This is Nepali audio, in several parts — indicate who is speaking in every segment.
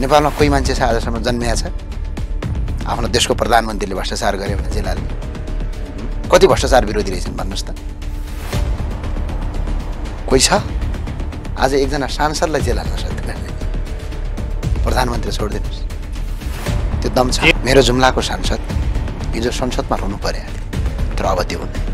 Speaker 1: नेपालमा कोही मान्छे छ आजसम्म जन्मिया छ आफ्नो देशको प्रधानमन्त्रीले भ्रष्टाचार गर्यो भने जेलाले कति भ्रष्टाचार विरोधी रहेछन् भन्नुहोस् त कोही छ आज एकजना सांसदलाई जेल हाल्न सक्दैन प्रधानमन्त्री छोडिदिनुहोस् त्यो दम छ मेरो जुम्लाको सांसद हिजो संसदमा रहनु पर्यो तर अब त्यो हुँदैन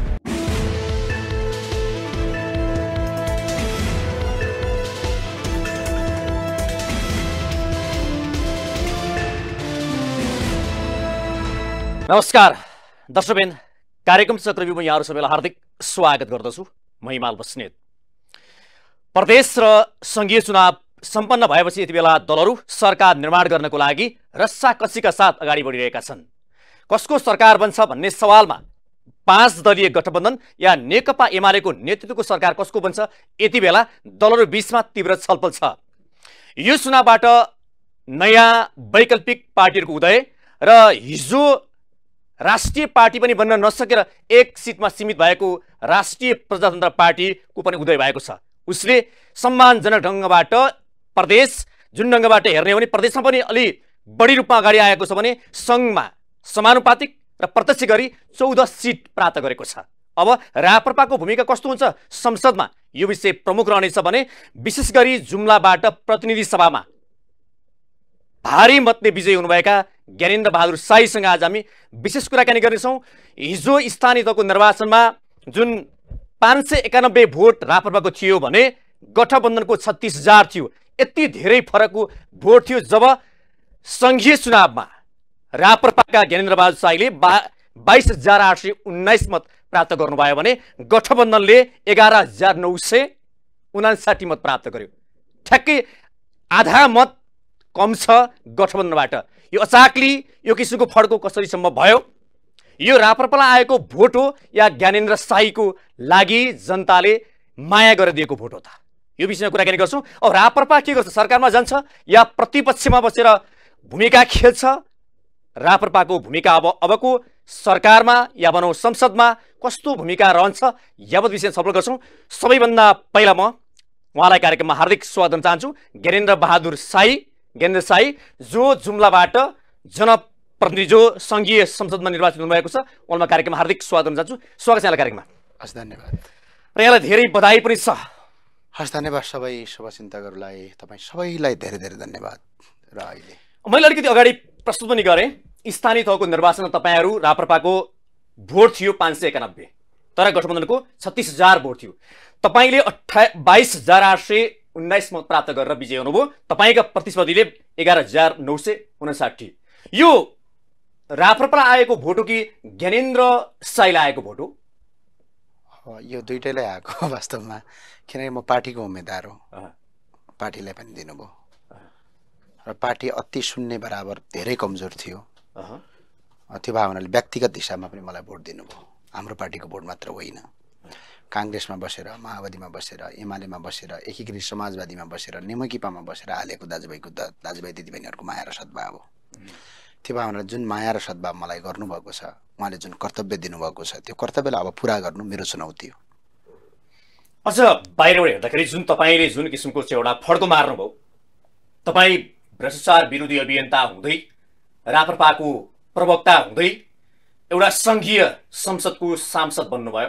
Speaker 2: नमस्कार दर्शकबिन कार्यक्रम चक्रव्यूमा यहाँहरू सबैलाई हार्दिक स्वागत गर्दछु म हिमाल बस्नेत प्रदेश र सङ्घीय चुनाव सम्पन्न भएपछि यति बेला दलहरू सरकार निर्माण गर्नको लागि रस्साकसीका साथ अगाडि बढिरहेका छन् कसको सरकार बन्छ भन्ने सवालमा पाँच दलीय गठबन्धन या नेकपा एमालेको नेतृत्वको सरकार कसको बन्छ यति बेला दलहरू बिचमा तीव्र छलफल छ यो चुनावबाट नयाँ वैकल्पिक पार्टीहरूको उदय र हिजो राष्ट्रिय पार्टी पनि बन्न नसकेर एक सिटमा सीमित भएको राष्ट्रिय प्रजातन्त्र पार्टीको पनि उदय भएको छ उसले सम्मानजनक ढङ्गबाट प्रदेश जुन ढङ्गबाट हेर्ने हो भने प्रदेशमा पनि अलि बढी रूपमा अगाडि आएको छ भने सङ्घमा समानुपातिक र प्रत्यक्ष गरी चौध सिट प्राप्त गरेको छ अब राप्रपाको भूमिका कस्तो हुन्छ संसदमा यो विषय प्रमुख रहनेछ भने विशेष गरी जुम्लाबाट प्रतिनिधि सभामा भारी मतले विजयी हुनुभएका ज्ञानेन्द्र बहादुर साईसँग आज हामी विशेष कुराकानी गर्नेछौँ हिजो स्थानीय तहको निर्वाचनमा जुन पाँच सय एकानब्बे भोट रापरपाको थियो भने गठबन्धनको छत्तिस हजार थियो यति धेरै फरकको भोट थियो जब सङ्घीय चुनावमा रापरपाका ज्ञानेन्द्र बहादुर शाहीले बा बाइस हजार आठ सय उन्नाइस मत प्राप्त गर्नुभयो भने गठबन्धनले एघार हजार नौ सय उनासाठी मत प्राप्त गर्यो ठ्याक्कै आधा मत कम छ गठबन्धनबाट यो अचाक्ली यो किसिमको फड्को कसरी सम्भव भयो यो राप्रपालाई आएको भोट हो या ज्ञानेन्द्र शाहीको लागि जनताले माया गरेर दिएको भोट हो त यो विषयमा कुराकानी गर्छौँ अब राप्रपा के गर्छ सरकारमा जान्छ या प्रतिपक्षमा बसेर भूमिका खेल्छ राप्रपाको भूमिका अब अबको सरकारमा या भनौँ संसदमा कस्तो भूमिका रहन्छ यावत विषय छलफल गर्छौँ सबैभन्दा पहिला म उहाँलाई कार्यक्रममा हार्दिक स्वागत चाहन्छु ज्ञानेन्द्र बहादुर साई ज्ञानेन्द्र साई जो जुम्लाबाट जनप्रतिनिधि जो सङ्घीय संसदमा निर्वाचित हुनुभएको छ उहाँमा कार्यक्रममा हार्दिक स्वागत गर्न चाहन्छु स्वागत छ यहाँलाई कार्यक्रममा हस् धन्यवाद र यहाँलाई धेरै बधाई पनि छ हस् धन्यवाद सबै शुभचिन्तकहरूलाई तपाईँ सबैलाई धेरै धेरै धन्यवाद र अहिले मैले अलिकति अगाडि प्रस्तुत पनि गरेँ स्थानीय तहको निर्वाचनमा तपाईँहरू राप्रपाको भोट थियो पाँच सय एकानब्बे तर गठबन्धनको छत्तिस हजार भोट थियो तपाईँले अठा बाइस हजार आठ सय उन्नाइस मत प्राप्त गरेर विजयी हुनुभयो तपाईँका प्रतिस्पर्धीले एघार हजार नौ सय उनासाठी यो राप्रपा आएको भोट हो कि ज्ञानेन्द्र साईलाई आएको भोट हो यो दुइटैलाई आएको वास्तवमा
Speaker 1: किनकि म पार्टीको उम्मेदवार हो पार्टीलाई पनि दिनुभयो र पार्टी अति सुन्ने बराबर धेरै कमजोर थियो त्यो भावनाले व्यक्तिगत हिसाबमा पनि मलाई भोट दिनुभयो हाम्रो पार्टीको भोट मात्र होइन काङ्ग्रेसमा बसेर माओवादीमा बसेर एमालेमा बसेर एकीकृत समाजवादीमा बसेर नेमकिपामा बसेर हालेको दाजुभाइको दाजुभाइ दिदीबहिनीहरूको माया र सद्भाव हो त्यो भावना जुन माया र सद्भाव मलाई गर्नुभएको छ उहाँले जुन कर्तव्य दिनुभएको छ त्यो कर्तव्यलाई अब पुरा गर्नु मेरो चुनौती हो
Speaker 2: अझ बाहिरबाट हेर्दाखेरि जुन तपाईँले जुन किसिमको चाहिँ एउटा फड्को मार्नुभयो तपाईँ भ्रष्टाचार विरोधी अभियन्ता हुँदै राप्रपाको प्रवक्ता हुँदै एउटा सङ्घीय संसदको सांसद बन्नुभयो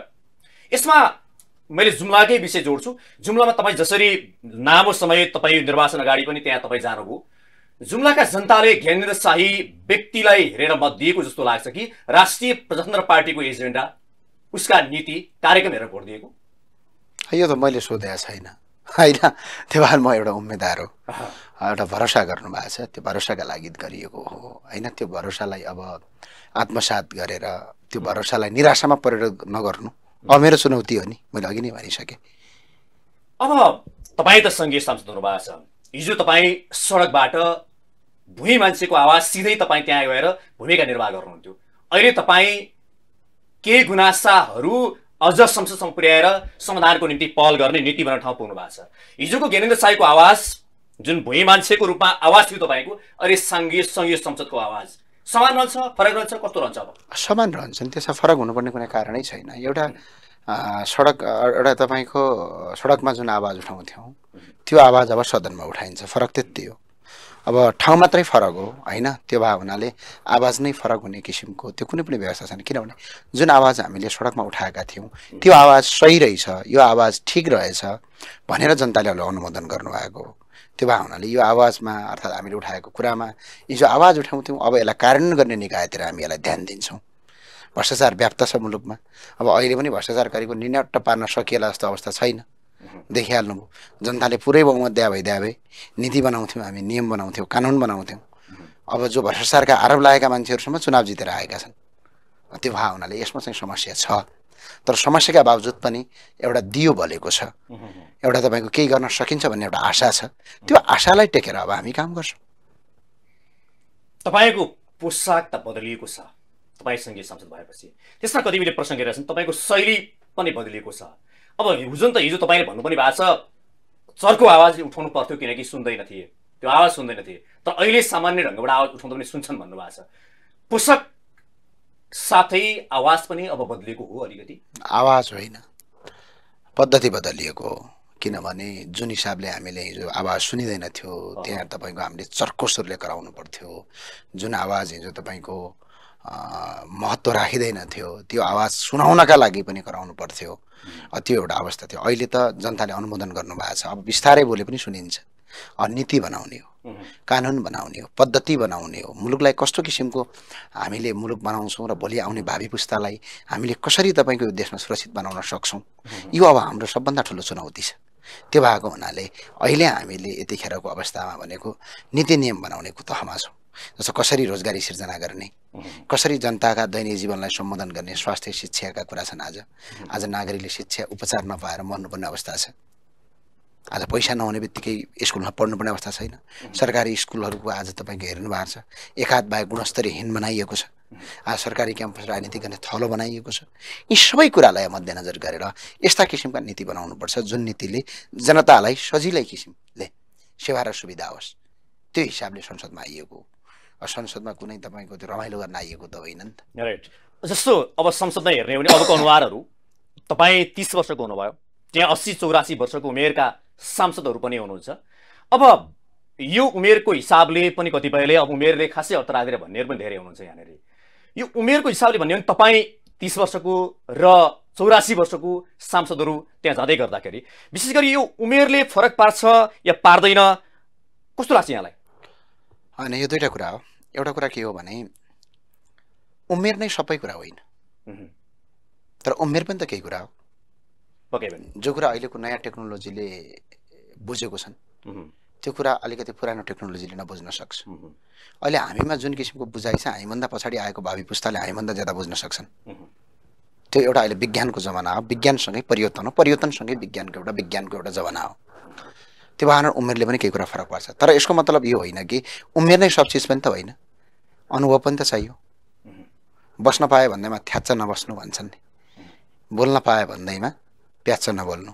Speaker 2: यसमा मैले जुम्लाकै विषय जोड्छु जुम्लामा तपाईँ जसरी लामो समय तपाईँ निर्वाचन अगाडि पनि त्यहाँ तपाईँ जानुभयो जुम्लाका जनताले ज्ञानेन्द्र शाही व्यक्तिलाई हेरेर मत दिएको जस्तो लाग्छ कि राष्ट्रिय प्रजातन्त्र पार्टीको एजेन्डा उसका नीति कार्यक्रम हेरेर भोट दिएको
Speaker 1: यो त मैले सोधेको छैन होइन त्यो भएर म एउटा उम्मेदवार हो एउटा भरोसा गर्नुभएको छ त्यो भरोसाका लागि गरिएको हो होइन त्यो भरोसालाई अब आत्मसात गरेर त्यो भरोसालाई निराशामा परिणत नगर्नु अब मेरो चुनौती हो नि मैले अघि नै भनिसकेँ
Speaker 2: अब तपाईँ त सङ्घीय सांसद हुनुभएको छ हिजो तपाईँ सडकबाट भुइँ मान्छेको आवाज सिधै तपाईँ त्यहाँ गएर भूमिका निर्वाह गर्नुहुन्थ्यो अहिले तपाईँ केही गुनासाहरू अझ संसदसम्म पुर्याएर समाधानको निम्ति पहल गर्ने नीति बनाउने ठाउँ पुग्नु भएको छ हिजोको ज्ञानेन्द्र साईको आवाज जुन भुइँ मान्छेको रूपमा आवाज थियो तपाईँको अहिले सङ्घीय सङ्घीय संसदको आवाज समान रहन्छ फरक रहन्छ कस्तो रहन्छ अब
Speaker 1: समान रहन्छन् त्यसमा फरक हुनुपर्ने कुनै कारणै छैन एउटा सडक एउटा तपाईँको सडकमा जुन आवाज उठाउँथ्यौँ त्यो आवाज अब सदनमा उठाइन्छ फरक त्यति हो अब ठाउँ मात्रै फरक हो होइन त्यो भएको हुनाले आवाज नै फरक हुने किसिमको त्यो कुनै पनि व्यवस्था छैन किनभने जुन आवाज हामीले सडकमा उठाएका थियौँ त्यो आवाज सही रहेछ यो आवाज ठिक रहेछ भनेर जनताले अनुमोदन गर्नुभएको हो त्यो भए हुनाले यो आवाजमा अर्थात् हामीले उठाएको कुरामा हिजो आवाज उठाउँथ्यौँ अब यसलाई कार्यान्वयन गर्ने निकायतिर हामी यसलाई ध्यान दिन्छौँ भ्रष्टाचार व्याप्त छ मुलुकमा अब अहिले पनि भ्रष्टाचार गरेको निनाट्ट पार्न सकिएला जस्तो अवस्था छैन देखिहाल्नुभयो जनताले पुरै बहुमत द्या भए द्या भए नीति बनाउँथ्यौँ हामी नियम बनाउँथ्यौँ कानुन बनाउँथ्यौँ अब जो भ्रष्टाचारका आरोप लागेका मान्छेहरूसम्म चुनाव जितेर आएका छन् त्यो भए हुनाले यसमा चाहिँ समस्या छ तर समस्याका बावजुद पनि एउटा दियो बलेको छ एउटा तपाईँको केही गर्न सकिन्छ भन्ने एउटा आशा छ त्यो आशालाई टेकेर अब हामी काम गर्छौँ
Speaker 2: तपाईँको पोसाक त बदलिएको छ तपाईँ सङ्घीय सांसद भएपछि त्यसमा कतिपय प्रसङ्ग रहेछन् तपाईँको शैली पनि बदलिएको छ अब हिजो त हिजो तपाईँले भन्नु पनि भएको छ चर्को आवाज उठाउनु पर्थ्यो किनकि सुन्दैन थिए त्यो आवाज सुन्दैन थिए तर अहिले सामान्य ढङ्गबाट आवाज उठाउँदा पनि सुन्छन् भन्नुभएको छ पोसाक साथै आवाज पनि अब बदलिएको हो अलिकति
Speaker 1: आवाज होइन पद्धति बदलिएको हो किनभने जुन हिसाबले हामीले हिजो आवाज सुनिँदैन थियो त्यहाँ तपाईँको हामीले चर्को सुरले कराउनु पर्थ्यो जुन आवाज हिजो तपाईँको महत्त्व राखिँदैन थियो त्यो आवाज सुनाउनका लागि पनि गराउनु पर्थ्यो त्यो एउटा अवस्था थियो अहिले त जनताले अनुमोदन गर्नुभएको छ अब बिस्तारै बोले पनि सुनिन्छ नीति बनाउने हो कानुन बनाउने हो पद्धति बनाउने हो मुलुकलाई कस्तो किसिमको हामीले मुलुक बनाउँछौँ र भोलि आउने भावी पुस्तालाई हामीले कसरी तपाईँको यो देशमा सुरक्षित बनाउन सक्छौँ यो अब हाम्रो सबभन्दा ठुलो चुनौती छ त्यो भएको हुनाले अहिले हामीले यतिखेरको अवस्थामा भनेको नीति नियम बनाउनेको तहमा छौँ जस्तो कसरी रोजगारी सिर्जना गर्ने कसरी जनताका दैनिक जीवनलाई सम्बोधन गर्ने स्वास्थ्य शिक्षाका कुरा छन् आज आज नागरिकले शिक्षा उपचार नपाएर मर्नुपर्ने अवस्था छ आज पैसा नहुने बित्तिकै स्कुलमा पढ्नुपर्ने अवस्था छैन सरकारी स्कुलहरूको आज तपाईँको हेर्नु भएको छ एकाध बाहेक गुणस्तरीयहीन बनाइएको छ आज सरकारी क्याम्पस राजनीति गर्ने थलो बनाइएको छ यी सबै कुरालाई मध्यनजर गरेर यस्ता किसिमका नीति बनाउनुपर्छ जुन नीतिले जनतालाई सजिलै किसिमले सेवा र सुविधा होस् त्यो हिसाबले संसदमा
Speaker 2: आइएको हो संसदमा कुनै तपाईँको त्यो रमाइलो गर्न आइएको त होइन नि त राइट जस्तो अब संसदमा हेर्ने हो भने अबको अनुहारहरू तपाईँ तिस वर्षको हुनुभयो त्यहाँ अस्सी चौरासी वर्षको उमेरका सांसदहरू पनि हुनुहुन्छ अब यो उमेरको हिसाबले पनि कतिपयले अब उमेरले खासै अर्थ राखेर भन्नेहरू पनि धेरै हुनुहुन्छ यहाँनिर यो उमेरको हिसाबले भन्यो भने तपाईँ तिस वर्षको र चौरासी वर्षको सांसदहरू त्यहाँ जाँदै गर्दाखेरि विशेष गरी यो उमेरले फरक पार्छ या पार्दैन कस्तो लाग्छ यहाँलाई
Speaker 1: होइन यो दुइटा कुरा हो एउटा कुरा के हो भने उमेर नै सबै कुरा होइन तर उमेर पनि त केही कुरा हो जो कुरा अहिलेको नयाँ टेक्नोलोजीले बुझेको छन् त्यो कुरा अलिकति पुरानो टेक्नोलोजीले नबुझ्न सक्छ अहिले हामीमा जुन किसिमको बुझाइ छ हामीभन्दा पछाडि आएको भावी पुस्ताले हामीभन्दा ज्यादा बुझ्न सक्छन् त्यो एउटा अहिले विज्ञानको जमाना हो विज्ञानसँगै परिवर्तन हो परिवर्तनसँगै विज्ञानको एउटा विज्ञानको एउटा जमाना हो त्यो भएर उमेरले पनि केही कुरा फरक पर्छ तर यसको मतलब यो होइन कि उमेर नै सब चिज पनि त होइन अनुभव पनि त चाहियो बस्न पायो भन्दैमा थ्याच्च नबस्नु भन्छन् नि बोल्न पायो भन्दैमा प्याच नबोल्नु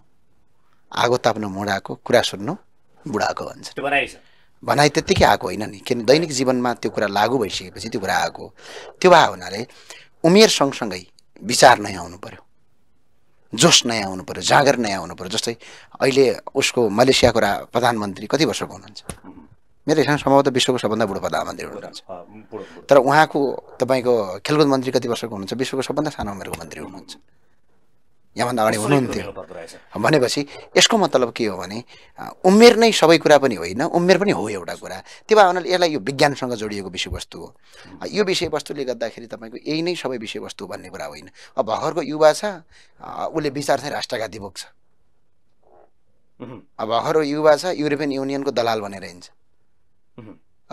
Speaker 1: आगो ताप्नु मुढाको कुरा सुन्नु बुढाको भन्छ भनाइ त्यत्तिकै आएको होइन नि किन दैनिक जीवनमा त्यो कुरा लागु भइसकेपछि त्यो कुरा आएको त्यो भए हुनाले उमेर सँगसँगै विचार नयाँ आउनु पऱ्यो जोस नयाँ आउनु पऱ्यो जाँगर नयाँ आउनु पऱ्यो जस्तै अहिले उसको मलेसियाको रा प्रधानमन्त्री कति वर्षको हुनुहुन्छ मेरो हिसाबमा सम्भवतः विश्वको सबभन्दा बुढो प्रधानमन्त्री हुनुहुन्छ तर उहाँको तपाईँको खेलकुद मन्त्री कति वर्षको हुनुहुन्छ विश्वको सबभन्दा सानो उमेरको मन्त्री हुनुहुन्छ यहाँभन्दा अगाडि हुनुहुन्थ्यो भनेपछि यसको मतलब के हो भने उमेर नै सबै कुरा पनि होइन उमेर पनि हो एउटा कुरा त्यो भएर हुनाले यसलाई यो विज्ञानसँग जोडिएको विषयवस्तु हो यो विषयवस्तुले गर्दाखेरि तपाईँको यही नै सबै विषयवस्तु भन्ने कुरा होइन अब भर्खरको युवा छ उसले विचार चाहिँ राष्ट्रघाती बोक्छ अब भर्खरको युवा छ युरोपियन युनियनको दलाल भनेर हिँड्छ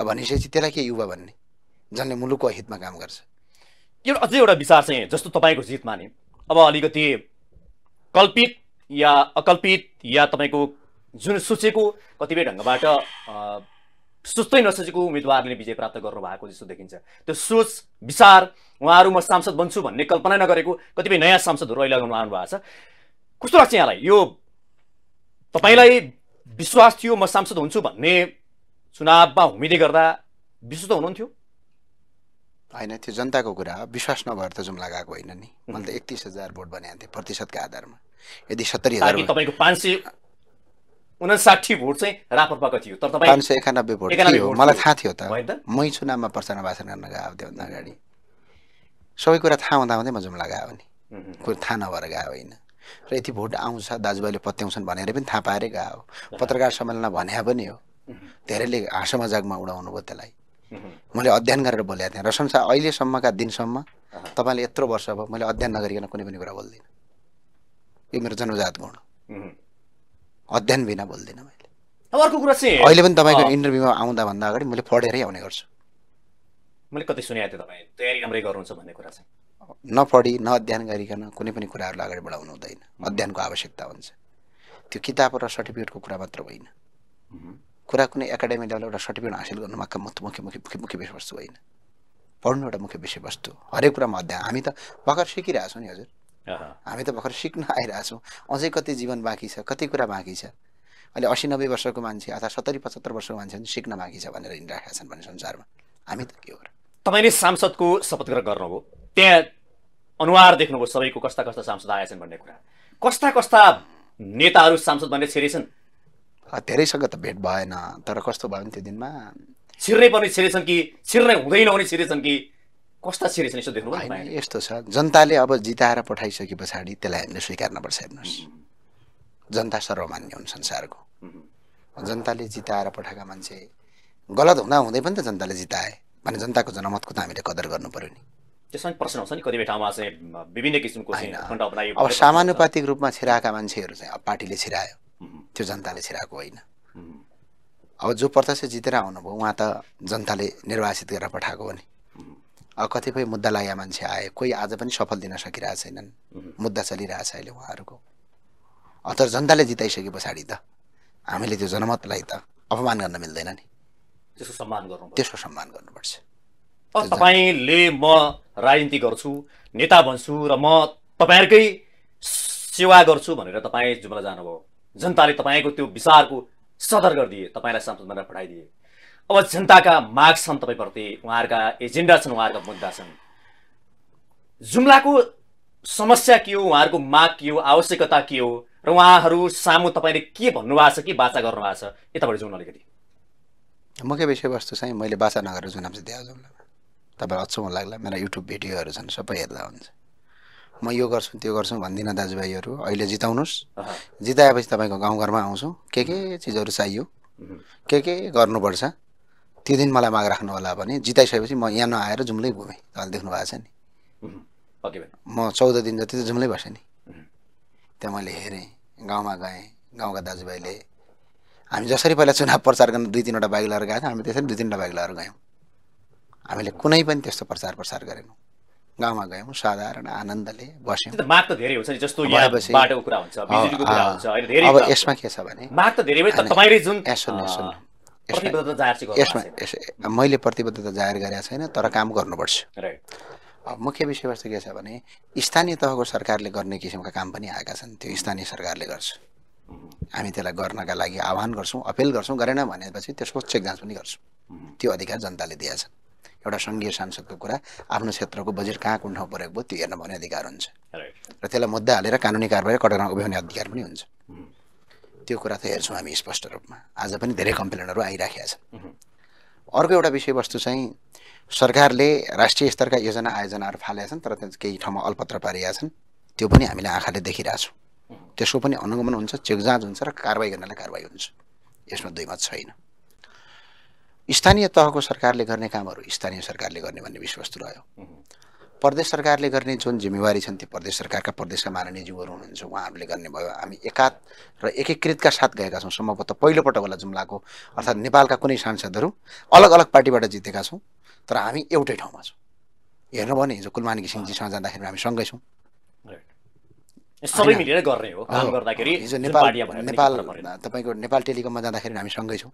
Speaker 1: अब
Speaker 2: भनेपछि त्यसलाई के युवा भन्ने जसले मुलुकको हितमा काम गर्छ एउटा अझै एउटा विचार चाहिँ जस्तो तपाईँको जितमा नि अब अलिकति कल्पित या अकल्पित या तपाईँको जुन सोचेको कतिपय ढङ्गबाट सोच्दै नसोचेको उम्मेदवारले विजय प्राप्त गर्नुभएको जस्तो देखिन्छ त्यो सोच विचार उहाँहरू म सांसद बन्छु भन्ने कल्पना नगरेको कतिपय नयाँ सांसदहरू अहिले आउनु भएको छ कस्तो लाग्छ यहाँलाई यो तपाईँलाई विश्वास थियो म सांसद हुन्छु भन्ने चुनावमा हुमिँदै गर्दा विश्वास त हुनुहुन्थ्यो
Speaker 1: होइन त्यो जनताको कुरा विश्वास नभएर त जुम लगाएको होइन नि मैले त एकतिस हजार भोट भनेको थिएँ प्रतिशतका आधारमा यदि सत्तरी हजार तपाईँको
Speaker 2: पाँच सय उनासाठी भोट चाहिँ रापरपाको थियो तर पाँच एकानब्बे भोट थियो मलाई थाहा
Speaker 1: थियो त मै चुनावमा प्रचार भाषण गर्न गएको त्योभन्दा अगाडि सबै कुरा थाहा हुँदा हुँदै म जुम्ला गएको नि कुरो थाहा नभएर गएको होइन र यति भोट आउँछ दाजुभाइले पत्याउँछन् भनेर पनि थाहा पाएरै गएको पत्रकार सम्मेलनमा भने पनि हो धेरैले हाँसो मजाकमा उडाउनु भयो त्यसलाई मैले अध्ययन गरेर बोलेको थिएँ र संसार अहिलेसम्मका दिनसम्म तपाईँले यत्रो वर्ष अब मैले अध्ययन नगरिकन कुनै पनि कुरा बोल्दिनँ यो मेरो जन्मजात गुण अध्ययन बिना बोल्दिनँ मैले
Speaker 2: अर्को कुरा चाहिँ अहिले पनि तपाईँको
Speaker 1: इन्टरभ्यूमा आउँदा भन्दा अगाडि मैले पढेरै आउने गर्छु
Speaker 2: मैले कति सुनेको थिएँ तपाईँ तयारी राम्रै गर्नुहुन्छ भन्ने कुरा चाहिँ
Speaker 1: नपढी न अध्ययन गरिकन कुनै पनि कुराहरूलाई अगाडि बढाउनु हुँदैन अध्ययनको आवश्यकता हुन्छ त्यो किताब र सर्टिफिकेटको कुरा मात्र होइन कुरा कुनै एकाडेमिक लेभल एउटा सर्टिफिकेट हासिल गर्नु मात्र मुख्य मुख्य मुख्य मुख्य विषयवस्तु होइन पढ्नु एउटा मुख्य विषयवस्तु हरेक कुरामा अध्याय हामी त भर्खर सिकिरहेछौँ नि हजुर हामी त भर्खर सिक्न आइरहेछौँ अझै कति जीवन बाँकी छ कति कुरा बाँकी छ अहिले असी नब्बे वर्षको मान्छे अथवा सत्तरी पचहत्तर वर्षको मान्छे सिक्न बाँकी छ भनेर हिँडिरहेका छन् भने
Speaker 2: संसारमा हामी त के हो र तपाईँले सांसदको शपथ ग्रहण गर्नुभयो त्यहाँ अनुहार देख्नुभयो सबैको कस्ता कस्ता सांसद आएछन् भन्ने कुरा कस्ता कस्ता नेताहरू सांसद भन्ने छिरेछन् धेरैसँग त भेट भएन तर कस्तो भयो भने त्यो दिनमा छिर्नै पर्ने छिरेछन् कि छिर्नै हुँदैन भने छिरेछन् कि कस्ता छिरेछन् यसो देख्नु
Speaker 1: होइन यस्तो छ जनताले अब जिताएर पठाइसके पछाडि त्यसलाई हामीले स्वीकार्नुपर्छ हेर्नुहोस् जनता सर्वमान्य हुन् संसारको जनताले जिताएर पठाएका मान्छे गलत हुँदा हुँदै पनि त जनताले जिताए भने जनताको जनमतको त हामीले कदर गर्नु पऱ्यो नि
Speaker 2: त्यसमा प्रश्न आउँछ नि कतिपय ठाउँमा चाहिँ विभिन्न किसिमको अब सामानुपातिक
Speaker 1: रूपमा छिराएका मान्छेहरू चाहिँ अब पार्टीले छिरायो त्यो जनताले छिराएको होइन अब जो प्रत्यक्ष जितेर आउनुभयो उहाँ त जनताले निर्वाचित गरेर पठाएको हो नि अब कतिपय मुद्दा लागेका मान्छे आए कोही आज पनि सफल दिन सकिरहेको छैनन् मुद्दा चलिरहेछ अहिले उहाँहरूको तर जनताले जिताइसके पछाडि त हामीले त्यो जनमतलाई त अपमान गर्न मिल्दैन नि
Speaker 2: त्यसको सम्मान गर्नु त्यसको सम्मान गर्नुपर्छ तपाईँले म राजनीति गर्छु नेता भन्छु र म तपाईँहरूकै सेवा गर्छु भनेर तपाईँ जुम्ला जानुभयो जनताले तपाईँको त्यो विचारको सदर गरिदिए तपाईँलाई संसदमा पठाइदिए अब जनताका माग छन् तपाईँप्रति उहाँहरूका एजेन्डा छन् उहाँहरूका मुद्दा छन् जुम्लाको समस्या के हो उहाँहरूको माग के हो आवश्यकता के हो र उहाँहरू सामु तपाईँले के भन्नुभएको छ के बाचा गर्नुभएको छ यताबाट जाउँ अलिकति
Speaker 1: मुख्य विषयवस्तु चाहिँ मैले बाचा नगरेर जुन चाहिँ दिएको जुम्ला तपाईँलाई अचम्म लाग्ला मेरो युट्युब भिडियोहरू छन् सबै हेर्दा हुन्छ म यो गर्छु त्यो गर्छु भन्दिनँ दाजुभाइहरू अहिले जिताउनुहोस् जिताएपछि तपाईँको गाउँघरमा आउँछु के के चिजहरू चाहियो के के गर्नुपर्छ त्यो दिन मलाई माग राख्नु होला भने जिताइसकेपछि म यहाँ नआएर जुम्लै घुमेँ तपाईँले देख्नु भएको छ नि म चौध दिन जति त जुम्लै बसेँ नि त्यहाँ मैले हेरेँ गाउँमा गएँ गाउँका दाजुभाइले हामी जसरी पहिला चुनाव प्रचार गर्न दुई तिनवटा बाइक लगाएर गएको थियौँ हामी त्यसरी दुई तिनवटा बाइक लगाएर गयौँ हामीले कुनै पनि त्यस्तो प्रचार प्रसार गरेनौँ गाउँमा गयौँ साधारण आनन्दले बस्यौँ
Speaker 2: धेरै हुन्छ नि जस्तो बाटोको कुरा हुन्छ अब यसमा के छ भने त धेरै जुन सुन्नु सुन्नु
Speaker 1: यसमा मैले प्रतिबद्धता जाहेर गरेका छैन तर काम गर्नुपर्छ अब मुख्य विषयवस्तु के छ भने स्थानीय तहको सरकारले गर्ने किसिमका काम पनि आएका छन् त्यो स्थानीय सरकारले गर्छ mm-hmm. हामी त्यसलाई गर्नका लागि आह्वान गर्छौँ अपिल गर्छौँ गरेन भनेपछि त्यसको चेक जाँच पनि गर्छौँ mm-hmm. त्यो अधिकार जनताले दिएछन् एउटा सङ्घीय सांसदको कुरा आफ्नो क्षेत्रको बजेट कहाँ कुन ठाउँ परेको भयो त्यो हेर्न भन्ने अधिकार हुन्छ र त्यसलाई मुद्दा हालेर कानुनी कारबाही कटाउन उभ्याउने अधिकार पनि हुन्छ त्यो कुरा त हेर्छौँ हामी स्पष्ट रूपमा आज पनि धेरै कम्प्लेनहरू आइराखेका छन् अर्को एउटा विषयवस्तु चाहिँ सरकारले राष्ट्रिय स्तरका योजना आयोजनाहरू फालेका छन् तर त्यहाँ केही ठाउँमा अल्पत्र पारिया छन् त्यो पनि हामीले आँखाले देखिरहेछौँ त्यसको पनि अनुगमन हुन्छ चेकजाँच हुन्छ र कारवाही गर्नलाई कारवाही हुन्छ यसमा दुई मत छैन स्थानीय तहको सरकारले गर्ने कामहरू स्थानीय सरकारले गर्ने भन्ने विश्वास रह्यो प्रदेश सरकारले गर्ने जुन जिम्मेवारी छन् त्यो प्रदेश सरकारका प्रदेशका माननीयज्यूहरू हुनुहुन्छ उहाँहरूले गर्ने भयो हामी एकात र एकीकृतका साथ गएका छौँ सम्भवतः पहिलोपटक होला जुम्लाको अर्थात् नेपालका कुनै सांसदहरू अलग अलग पार्टीबाट जितेका छौँ तर हामी एउटै ठाउँमा छौँ हेर्नु भने हिजो कुलमान घिसिङजीसँग जाँदाखेरि हामी सँगै छौँ
Speaker 2: सबै मिलेर गर्ने हो हिजो नेपाल नेपाल
Speaker 1: तपाईँको नेपाल टेलिकममा जाँदाखेरि हामी सँगै छौँ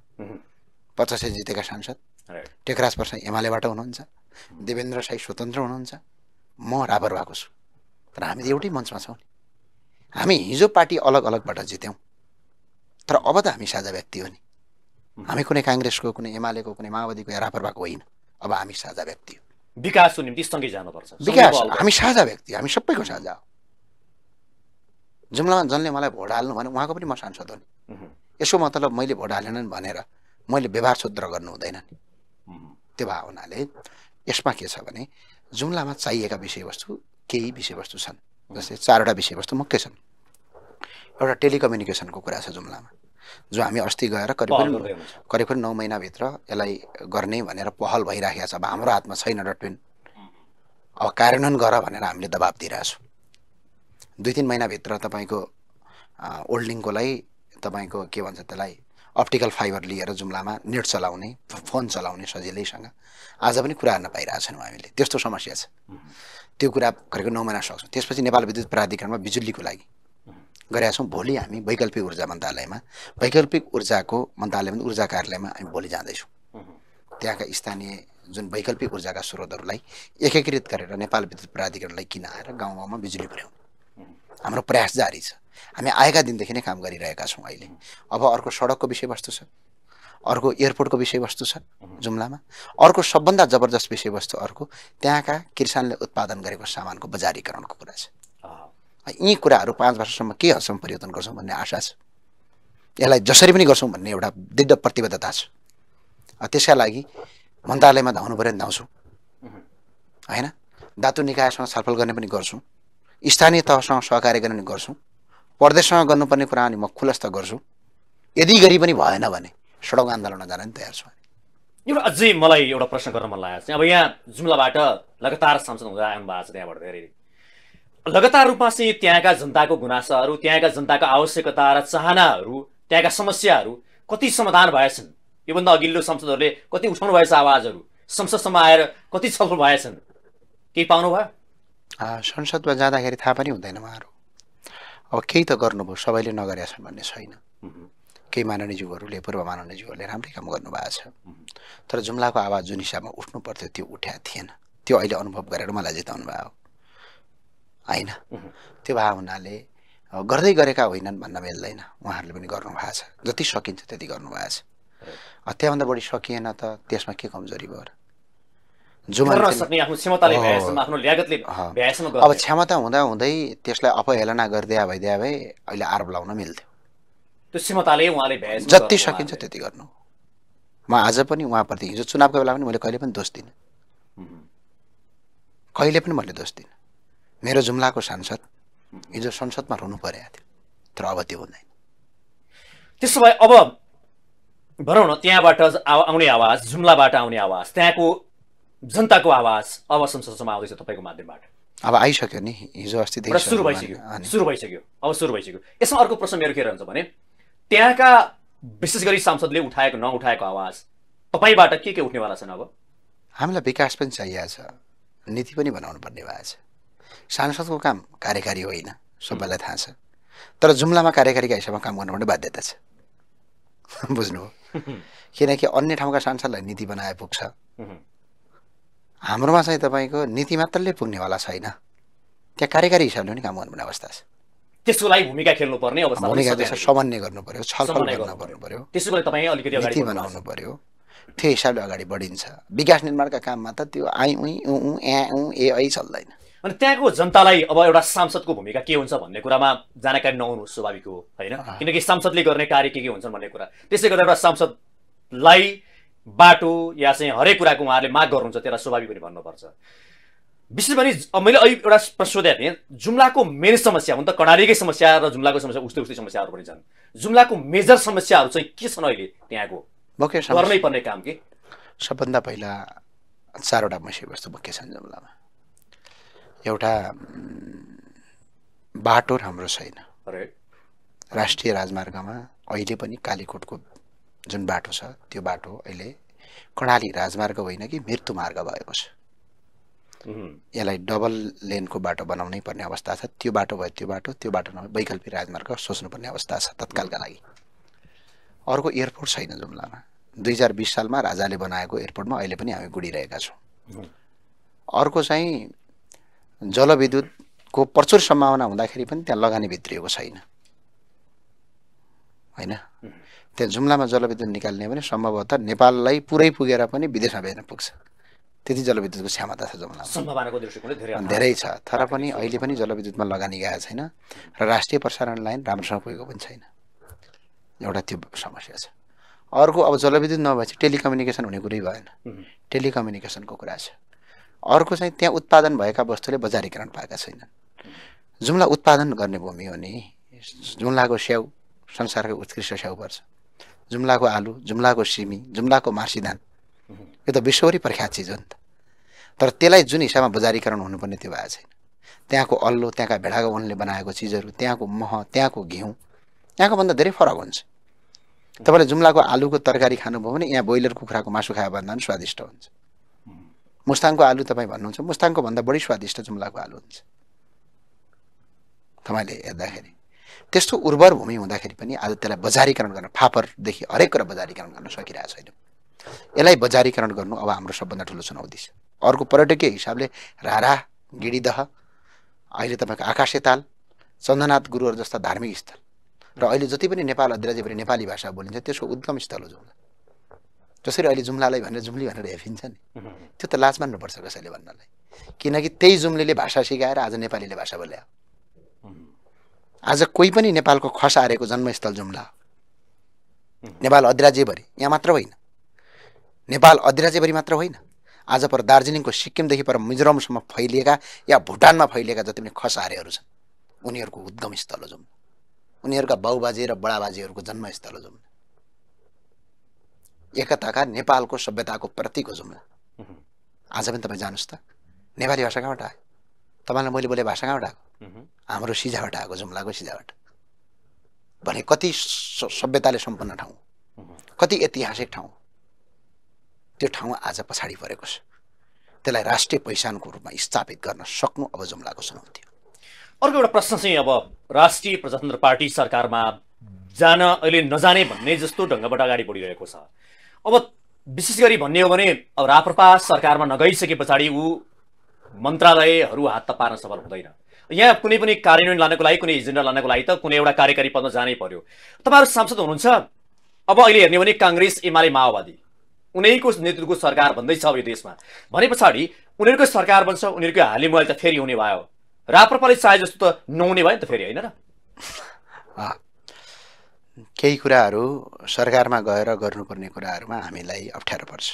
Speaker 1: पचासै जितेका सांसद टेकराज प्रसाई एमालेबाट हुनुहुन्छ देवेन्द्र साई स्वतन्त्र हुनुहुन्छ म राबर भएको छु तर हामी एउटै मञ्चमा छौँ नि हामी हिजो पार्टी अलग अलगबाट जित्यौँ तर अब त हामी साझा व्यक्ति हो नि हामी कुनै काङ्ग्रेसको कुनै एमालेको कुनै माओवादीको या रापर
Speaker 2: भएको होइन अब हामी साझा व्यक्ति हो विकासको निम्ति सँगै जानुपर्छ विकास हामी साझा व्यक्ति
Speaker 1: हामी सबैको साझा हो जुम्लामा जसले मलाई भोट हाल्नु भने उहाँको पनि म सांसद हो नि यसको मतलब मैले भोट हालेनन् भनेर मैले व्यवहार शुद्ध गर्नु हुँदैन नि त्यो भएको हुनाले यसमा के छ भने जुम्लामा चाहिएका विषयवस्तु केही विषयवस्तु छन् जस्तै चारवटा विषयवस्तु मुख्य छन् एउटा टेलिकम्युनिकेसनको कुरा छ जुम्लामा जो हामी अस्ति गएर करिब करिब नौ महिनाभित्र यसलाई गर्ने भनेर पहल भइराखेको छ अब हाम्रो हातमा छैन डटबिन अब कार्यान्वयन गर भनेर हामीले दबाब दिइरहेछौँ दुई तिन महिनाभित्र तपाईँको ओल्डिङकोलाई तपाईँको के भन्छ त्यसलाई अप्टिकल फाइबर लिएर जुम्लामा नेट चलाउने फोन चलाउने सजिलैसँग आज पनि कुरा हेर्न पाइरहेको हामीले त्यस्तो समस्या छ त्यो कुरा गरेको महिना सक्छौँ त्यसपछि नेपाल विद्युत प्राधिकरणमा बिजुलीको लागि गरेका छौँ भोलि हामी वैकल्पिक ऊर्जा मन्त्रालयमा वैकल्पिक ऊर्जाको मन्त्रालयमा ऊर्जा कार्यालयमा हामी भोलि जाँदैछौँ त्यहाँका स्थानीय जुन वैकल्पिक ऊर्जाका स्रोतहरूलाई एकीकृत गरेर नेपाल विद्युत प्राधिकरणलाई किन आएर गाउँ गाउँमा बिजुली पुर्याउँ हाम्रो प्रयास जारी छ हामी आएका दिनदेखि नै काम गरिरहेका छौँ अहिले अब अर्को सडकको विषयवस्तु छ अर्को एयरपोर्टको विषयवस्तु छ जुम्लामा अर्को सबभन्दा जबरजस्त विषयवस्तु अर्को त्यहाँका किसानले उत्पादन गरेको सामानको बजारीकरणको कुरा छ यी कुराहरू पाँच वर्षसम्म के हदसम्म परिवर्तन गर्छौँ भन्ने आशा छ यसलाई जसरी पनि गर्छौँ भन्ने एउटा दृढ प्रतिबद्धता छ त्यसका लागि मन्त्रालयमा धाउनु पऱ्यो भने धाउँछौँ होइन दातु निकायसँग छलफल गर्ने पनि गर्छौँ स्थानीय तहसँग सहकार्य गर्ने गर्छौँ प्रदेशसँग गर्नुपर्ने कुरा अनि म खुलस्त गर्छु यदि गरी पनि भएन भने सडक आन्दोलन जान तयार छु
Speaker 2: एउटा अझै मलाई एउटा प्रश्न गर्न मन लागेको छ अब यहाँ जुम्लाबाट लगातार सांसद हुँदै आउनु भएको छ त्यहाँबाट धेरै लगातार रूपमा चाहिँ त्यहाँका जनताको गुनासाहरू त्यहाँका जनताको आवश्यकता र चाहनाहरू त्यहाँका समस्याहरू कति समाधान भएछन् योभन्दा अघिल्लो सांसदहरूले कति उठाउनु भएछ आवाजहरू संसदसम्म आएर कति छलफल भएछन् केही पाउनुभयो
Speaker 1: संसदमा जाँदाखेरि थाहा पनि हुँदैन उहाँहरू अब केही त गर्नुभयो सबैले नगरेका छन् भन्ने छैन केही माननीयज्यूहरूले पूर्व माननीयज्यूहरूले राम्रै काम गर्नुभएको छ तर जुम्लाको आवाज जुन हिसाबमा उठ्नु पर्थ्यो त्यो उठ्या थिएन त्यो अहिले अनुभव गरेर मलाई जिताउनु भयो होइन त्यो भए हुनाले गर्दै गरेका होइनन् भन्न मिल्दैन उहाँहरूले पनि गर्नुभएको छ जति सकिन्छ त्यति गर्नुभएको
Speaker 2: छ
Speaker 1: त्यहाँभन्दा बढी सकिएन त त्यसमा के कमजोरी भयो अब क्षमता हुँदा हुँदै त्यसलाई अपहेलना गरिदिया भइदिया भए अहिले आरोप लाउन
Speaker 2: मिल्थ्यो त्यो जति सकिन्छ
Speaker 1: त्यति गर्नु म आज पनि उहाँप्रति हिजो चुनावको बेला पनि मैले कहिले पनि दोष दिन कहिले पनि मैले दोष दिन मेरो जुम्लाको सांसद हिजो संसदमा रुनु परेको थियो तर अब त्यो हुँदैन
Speaker 2: त्यसो भए अब भनौँ न त्यहाँबाट आउने आवाज जुम्लाबाट आउने आवाज त्यहाँको जनताको आवाज अब संसदसम्म आउँदैछ तपाईँको माध्यमबाट
Speaker 1: अब आइसक्यो नि हिजो अस्ति सुरु भइसक्यो सुरु
Speaker 2: भइसक्यो अब सुरु भइसक्यो यसमा अर्को प्रश्न मेरो के रहन्छ भने त्यहाँका विशेष गरी सांसदले उठाएको नउठाएको आवाज तपाईँबाट के के उठ्नेवाला छन् अब
Speaker 1: हामीलाई विकास पनि चाहिएको छ नीति पनि बनाउनु पर्ने भएको छ सांसदको काम कार्यकारी होइन सबैलाई थाहा छ तर जुम्लामा कार्यकारीका हिसाबमा काम गर्नुपर्ने बाध्यता छ बुझ्नु हो किनकि अन्य ठाउँका सांसदलाई नीति बनाए पुग्छ हाम्रोमा चाहिँ तपाईँको नीति मात्रले पुग्नेवाला छैन त्यहाँ कार्यकारी हिसाबले पनि काम गर्नुपर्ने अवस्था छ
Speaker 2: त्यसको लागि भूमिका खेल्नुपर्ने अवस्था भूमिका त्यसलाई
Speaker 1: समन्वय गर्नु पर्यो छलफल गर्न पर्नु
Speaker 2: पर्यो त्यसको लागि अलिकति नीति बनाउनु
Speaker 1: पर्यो त्यो हिसाबले अगाडि बढिन्छ विकास निर्माणका काममा त त्यो आइ उइ ऊ ए ऐ चल्दैन
Speaker 2: अनि त्यहाँको जनतालाई अब एउटा सांसदको भूमिका के हुन्छ भन्ने कुरामा जानकारी नहुनु स्वाभाविक हो होइन किनकि सांसदले गर्ने कार्य के के हुन्छन् भन्ने कुरा त्यसै गर्दा एउटा सांसदलाई बाटो या चाहिँ हरेक कुराको उहाँहरूले माग गर्नुहुन्छ त्यसलाई स्वाभाविक पनि भन्नुपर्छ विशेष गरी मैले अहिले एउटा प्रश्न सोधेँ भने जुम्लाको मेन समस्या हुन त कर्णालीकै समस्या र जुम्लाको समस्या उस्तै उस्तै समस्याहरू पनि छन् जुम्लाको मेजर समस्याहरू चाहिँ के छन् अहिले त्यहाँको गर्नै पर्ने काम के
Speaker 1: सबभन्दा पहिला चारवटा विषयवस्तु मुख्य छन् जुम्लामा एउटा बाटो राम्रो छैन राष्ट्रिय राजमार्गमा अहिले पनि कालीकोटको जुन बाटो छ त्यो बाटो अहिले कर्णाली राजमार्ग होइन कि मृत्यु मार्ग भएको छ यसलाई डबल लेनको बाटो बनाउनै पर्ने अवस्था छ त्यो बाटो भयो त्यो बाटो त्यो बाटो नभए वैकल्पिक राजमार्ग सोच्नुपर्ने अवस्था छ तत्कालका लागि अर्को एयरपोर्ट छैन जुम्लामा दुई हजार बिस सालमा राजाले बनाएको एयरपोर्टमा अहिले पनि हामी गुडिरहेका
Speaker 3: छौँ
Speaker 1: अर्को चाहिँ जलविद्युतको प्रचुर सम्भावना हुँदाखेरि पनि त्यहाँ लगानी भित्रिएको छैन होइन त्यहाँ जुम्लामा जलविद्युत निकाल्ने भने सम्भवतः नेपाललाई पुरै पुगेर पनि विदेशमा भेट्न पुग्छ त्यति जलविद्युतको क्षमता छ
Speaker 2: जुम्ला धेरै छ
Speaker 1: तर पनि अहिले पनि जलविद्युतमा लगानी गएको छैन र राष्ट्रिय प्रसारण लाइन राम्रोसँग पुगेको पनि छैन एउटा त्यो समस्या छ अर्को अब जलविद्युत नभएपछि टेलिकम्युनिकेसन हुने कुरै भएन टेलिकम्युनिकेसनको कुरा छ अर्को चाहिँ त्यहाँ उत्पादन भएका वस्तुले बजारीकरण पाएका छैनन् जुम्ला उत्पादन गर्ने भूमि हो नि जुम्लाको स्याउ संसारको उत्कृष्ट स्याउ पर्छ जुम्लाको आलु जुम्लाको सिमी जुम्लाको मार्सिधान यो त विश्वभरि प्रख्यात चिज हो नि त तर त्यसलाई जुन हिसाबमा बजारीकरण हुनुपर्ने त्यो भएको छैन त्यहाँको अल्लो त्यहाँका भेडाको उनले बनाएको चिजहरू त्यहाँको मह त्यहाँको घिउ त्यहाँको भन्दा धेरै फरक हुन्छ तपाईँले जुम्लाको आलुको तरकारी खानुभयो भने यहाँ ब्रोइलर कुखुराको मासु खायो भन्दा पनि स्वादिष्ट हुन्छ मुस्ताङको आलु तपाईँ भन्नुहुन्छ मुस्ताङको भन्दा बढी स्वादिष्ट जुम्लाको आलु हुन्छ तपाईँले हेर्दाखेरि त्यस्तो उर्वर भूमि हुँदाखेरि पनि आज त्यसलाई बजारीकरण गर्न फापरदेखि हरेक कुरा बजारीकरण गर्न सकिरहेको छैन यसलाई बजारीकरण गर्नु अब हाम्रो सबभन्दा ठुलो चुनौती छ अर्को पर्यटकीय हिसाबले रारा गिडीदह अहिले तपाईँको आकाशे ताल चन्द्रनाथ गुरुहरू जस्ता धार्मिक स्थल र अहिले जति पनि नेपाल अधिराज्यभरि नेपाली भाषा बोलिन्छ त्यसको उद्गम स्थल हो जुम्ला जसरी अहिले जुम्लालाई भनेर जुम्ली भनेर हेफिन्छ नि त्यो त लाज मान्नुपर्छ कसैले भन्नलाई किनकि त्यही जुम्लीले भाषा सिकाएर आज नेपालीले भाषा बोल्यायो आज कोही पनि नेपालको खसारेको जन्मस्थल जुम्ला हो नेपाल अधिराज्यभरि यहाँ मात्र होइन नेपाल अधिराज्यभरि मात्र होइन आज पर दार्जिलिङको सिक्किमदेखि पर मिजोरमसम्म फैलिएका या भुटानमा फैलिएका जति पनि खसारेहरू छन् उनीहरूको उद्गम स्थल हो जुम्ला उनीहरूका बाउबाजे र बडाबाजेहरूको जन्मस्थल हो जुम्ला एकताका नेपालको सभ्यताको प्रतीक हो जुम्ला आज पनि तपाईँ जानुहोस् त नेपाली भाषा कहाँबाट आयो तपाईँलाई मैले बोले भाषा कहाँबाट आएको Mm-hmm. हाम्रो सिजाबाट आएको जुम्लाको सिजाबाट भने कति सभ्यताले सम्पन्न ठाउँ mm-hmm। कति ऐतिहासिक ठाउँ त्यो ठाउँ आज पछाडि
Speaker 2: परेको छ त्यसलाई राष्ट्रिय पहिचानको रूपमा स्थापित गर्न सक्नु अब जुम्लाको चुनौती हो अर्को एउटा प्रश्न चाहिँ अब राष्ट्रिय प्रजातन्त्र पार्टी सरकारमा जान अहिले नजाने भन्ने जस्तो ढङ्गबाट अगाडि बढिरहेको छ अब विशेष गरी भन्ने हो भने अब राप्रपा सरकारमा नगइसके पछाडि ऊ मन्त्रालयहरू हात त पार्न सफल हुँदैन यहाँ कुनै पनि कार्यान्वयन लानको लागि कुनै एजेन्डा लानको लागि त कुनै एउटा कार्यकारी पदमा जानै पर्यो तपाईँहरू सांसद हुनुहुन्छ अब अहिले हेर्ने भने काङ्ग्रेस एमाले माओवादी उनीहरूको नेतृत्वको सरकार भन्दैछ अब यो देशमा भने पछाडि उनीहरूको सरकार बन्छ उनीहरूको हाली मोबाइल त फेरि हुने भयो राप्रपाले चाहे जस्तो त नहुने भयो नि त फेरि होइन र
Speaker 1: केही कुराहरू सरकारमा गएर गर्नुपर्ने कुराहरूमा हामीलाई अप्ठ्यारो पर्छ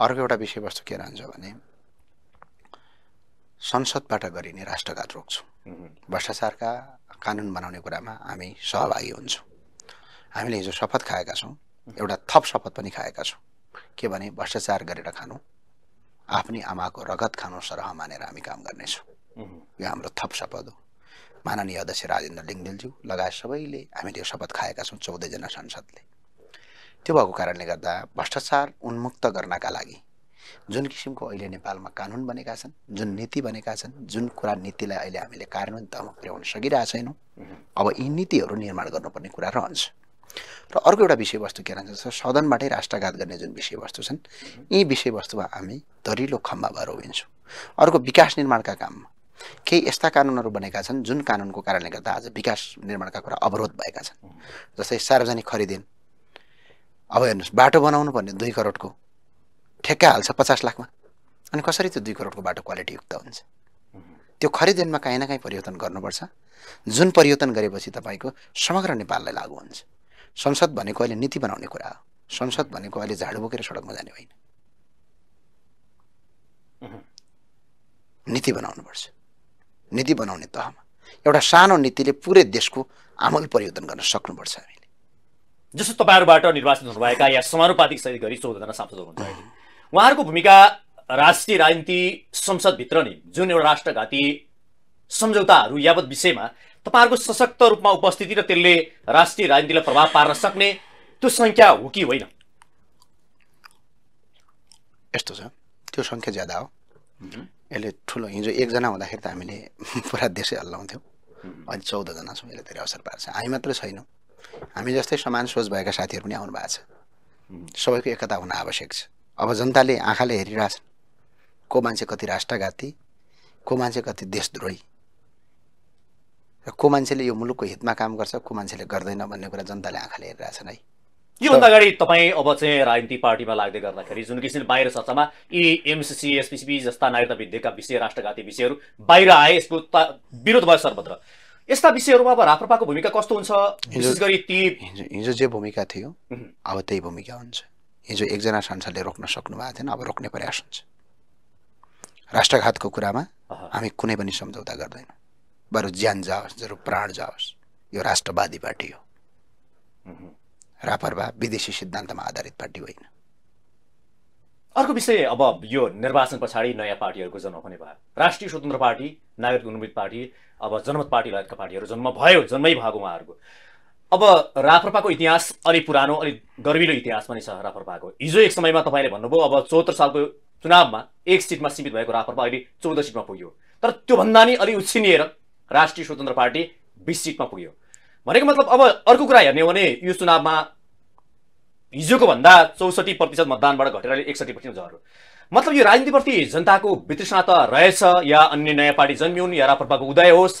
Speaker 1: अर्को एउटा विषयवस्तु के रहन्छ भने संसदबाट गरिने राष्ट्रघात रोक्छौँ भ्रष्टाचारका कानुन बनाउने कुरामा हामी सहभागी हुन्छौँ हामीले हिजो शपथ खाएका छौँ एउटा थप शपथ पनि खाएका छौँ के भने भ्रष्टाचार गरेर खानु आफ्नै आमाको रगत खानु सरह मानेर हामी काम गर्नेछौँ यो हाम्रो थप शपथ हो माननीय अध्यक्ष राजेन्द्र लिङ्गदेलज्यू लगायत सबैले हामीले यो शपथ खाएका छौँ चौधजना संसदले त्यो भएको कारणले गर्दा भ्रष्टाचार उन्मुक्त गर्नका लागि जुन किसिमको अहिले नेपालमा कानुन बनेका छन् जुन नीति बनेका छन् जुन कुरा नीतिलाई अहिले हामीले कार्यान्वयन तहमा पुर्याउन सकिरहेको छैनौँ अब यी नीतिहरू निर्माण गर्नुपर्ने कुरा रहन्छ र अर्को एउटा विषयवस्तु के रहन्छ सदनबाटै राष्ट्रघात गर्ने जुन विषयवस्तु छन् यी विषयवस्तुमा हामी दरिलो खम्बा भएर उभिन्छौँ अर्को विकास निर्माणका काममा केही यस्ता कानुनहरू बनेका छन् जुन कानुनको कारणले गर्दा आज विकास निर्माणका कुरा अवरोध भएका छन् जस्तै सार्वजनिक खरिदिन अब हेर्नुहोस् बाटो बनाउनु पर्ने दुई करोडको ठेक्का हाल्छ पचास लाखमा अनि कसरी त्यो दुई करोडको बाटो क्वालिटी युक्त हुन्छ त्यो खरिदेनमा काहीँ न काहीँ परिवर्तन गर्नुपर्छ जुन परिवर्तन गरेपछि तपाईँको समग्र नेपाललाई लागु हुन्छ संसद भनेको अहिले नीति बनाउने कुरा हो संसद भनेको अहिले झाडु बोकेर सडकमा जाने होइन नीति बनाउनुपर्छ नीति बनाउने तहमा एउटा सानो नीतिले पुरै देशको आमूल परिवर्तन गर्न सक्नुपर्छ हामीले
Speaker 2: जस्तो तपाईँहरूबाट निर्वाचन हुनुभएका या समानुपातिक सहित गरी चौधजना सांसद हुनुहुन्छ उहाँहरूको भूमिका राष्ट्रिय राजनीति संसदभित्र नै जुन एउटा राष्ट्रघाती सम्झौताहरू यावत विषयमा तपाईँहरूको सशक्त रूपमा उपस्थिति र त्यसले राष्ट्रिय राजनीतिलाई प्रभाव पार्न सक्ने त्यो सङ्ख्या हो कि होइन
Speaker 1: यस्तो छ त्यो सङ्ख्या ज्यादा हो यसले ठुलो हिजो एकजना हुँदाखेरि त हामीले पुरा देशै हल्लाउँथ्यौँ अहिले चौधजना छौँ यसले धेरै असर पार्छ हामी मात्रै छैनौँ हामी जस्तै समान सोच भएका साथीहरू पनि आउनु भएको छ सबैको एकता हुन आवश्यक छ अब जनताले आँखाले हेरिरहेछन् को मान्छे कति राष्ट्रघाती को मान्छे कति देशद्रोही र को मान्छेले यो मुलुकको हितमा काम गर्छ को मान्छेले गर्दैन भन्ने कुरा जनताले आँखाले हेरिरहेछन् है
Speaker 2: योभन्दा अगाडि तपाईँ अब चाहिँ राजनीति पार्टीमा लाग्दै गर्दाखेरि जुन किसिमले बाहिर चर्चामा यी एमसिसी एसपिसिपी जस्ता नागरिकता विधेयकका विषय राष्ट्रघाती विषयहरू बाहिर आए यसको विरोध भयो सर्वत्र यस्ता विषयहरूमा अब राप्रपाको भूमिका कस्तो हुन्छ विशेष गरी ती
Speaker 1: हिजो जे भूमिका थियो अब त्यही भूमिका हुन्छ हिजो एकजना सांसदले रोक्न सक्नु भएको थिएन अब रोक्ने प्रयास हुन्छ राष्ट्रघातको कुरामा हामी कुनै पनि सम्झौता गर्दैनौँ बरु ज्यान जाओस् जरु प्राण जाओस् यो राष्ट्रवादी पार्टी हो रापरवा विदेशी सिद्धान्तमा आधारित पार्टी होइन
Speaker 2: अर्को विषय अब यो निर्वाचन पछाडि नयाँ पार्टीहरूको जन्म पनि भयो राष्ट्रिय स्वतन्त्र पार्टी नागरिक उन्मुक्त पार्टी अब जनमत पार्टी लगायतका पार्टीहरू जन्म भयो जन्मै भएको उहाँहरूको अब राप्रपाको इतिहास अलि पुरानो अलिक गर्विलो इतिहास पनि छ राप्रपाको हिजो एक समयमा तपाईँले भन्नुभयो अब चौहत्तर सालको चुनावमा एक सिटमा सीमित भएको राप्रपा अहिले चौध सिटमा पुग्यो तर त्योभन्दा नै अलि उछिनिएर राष्ट्रिय स्वतन्त्र पार्टी बिस सिटमा पुग्यो भनेको मतलब अब अर्को कुरा हेर्ने हो भने यो चुनावमा हिजोको भन्दा चौसठी प्रतिशत मतदानबाट घटेर एकसठी प्रतिशत झऱ्यो मतलब यो राजनीतिप्रति जनताको वितृष्णा त रहेछ या अन्य नयाँ पार्टी जन्मिउन् या राप्रपाको उदय होस्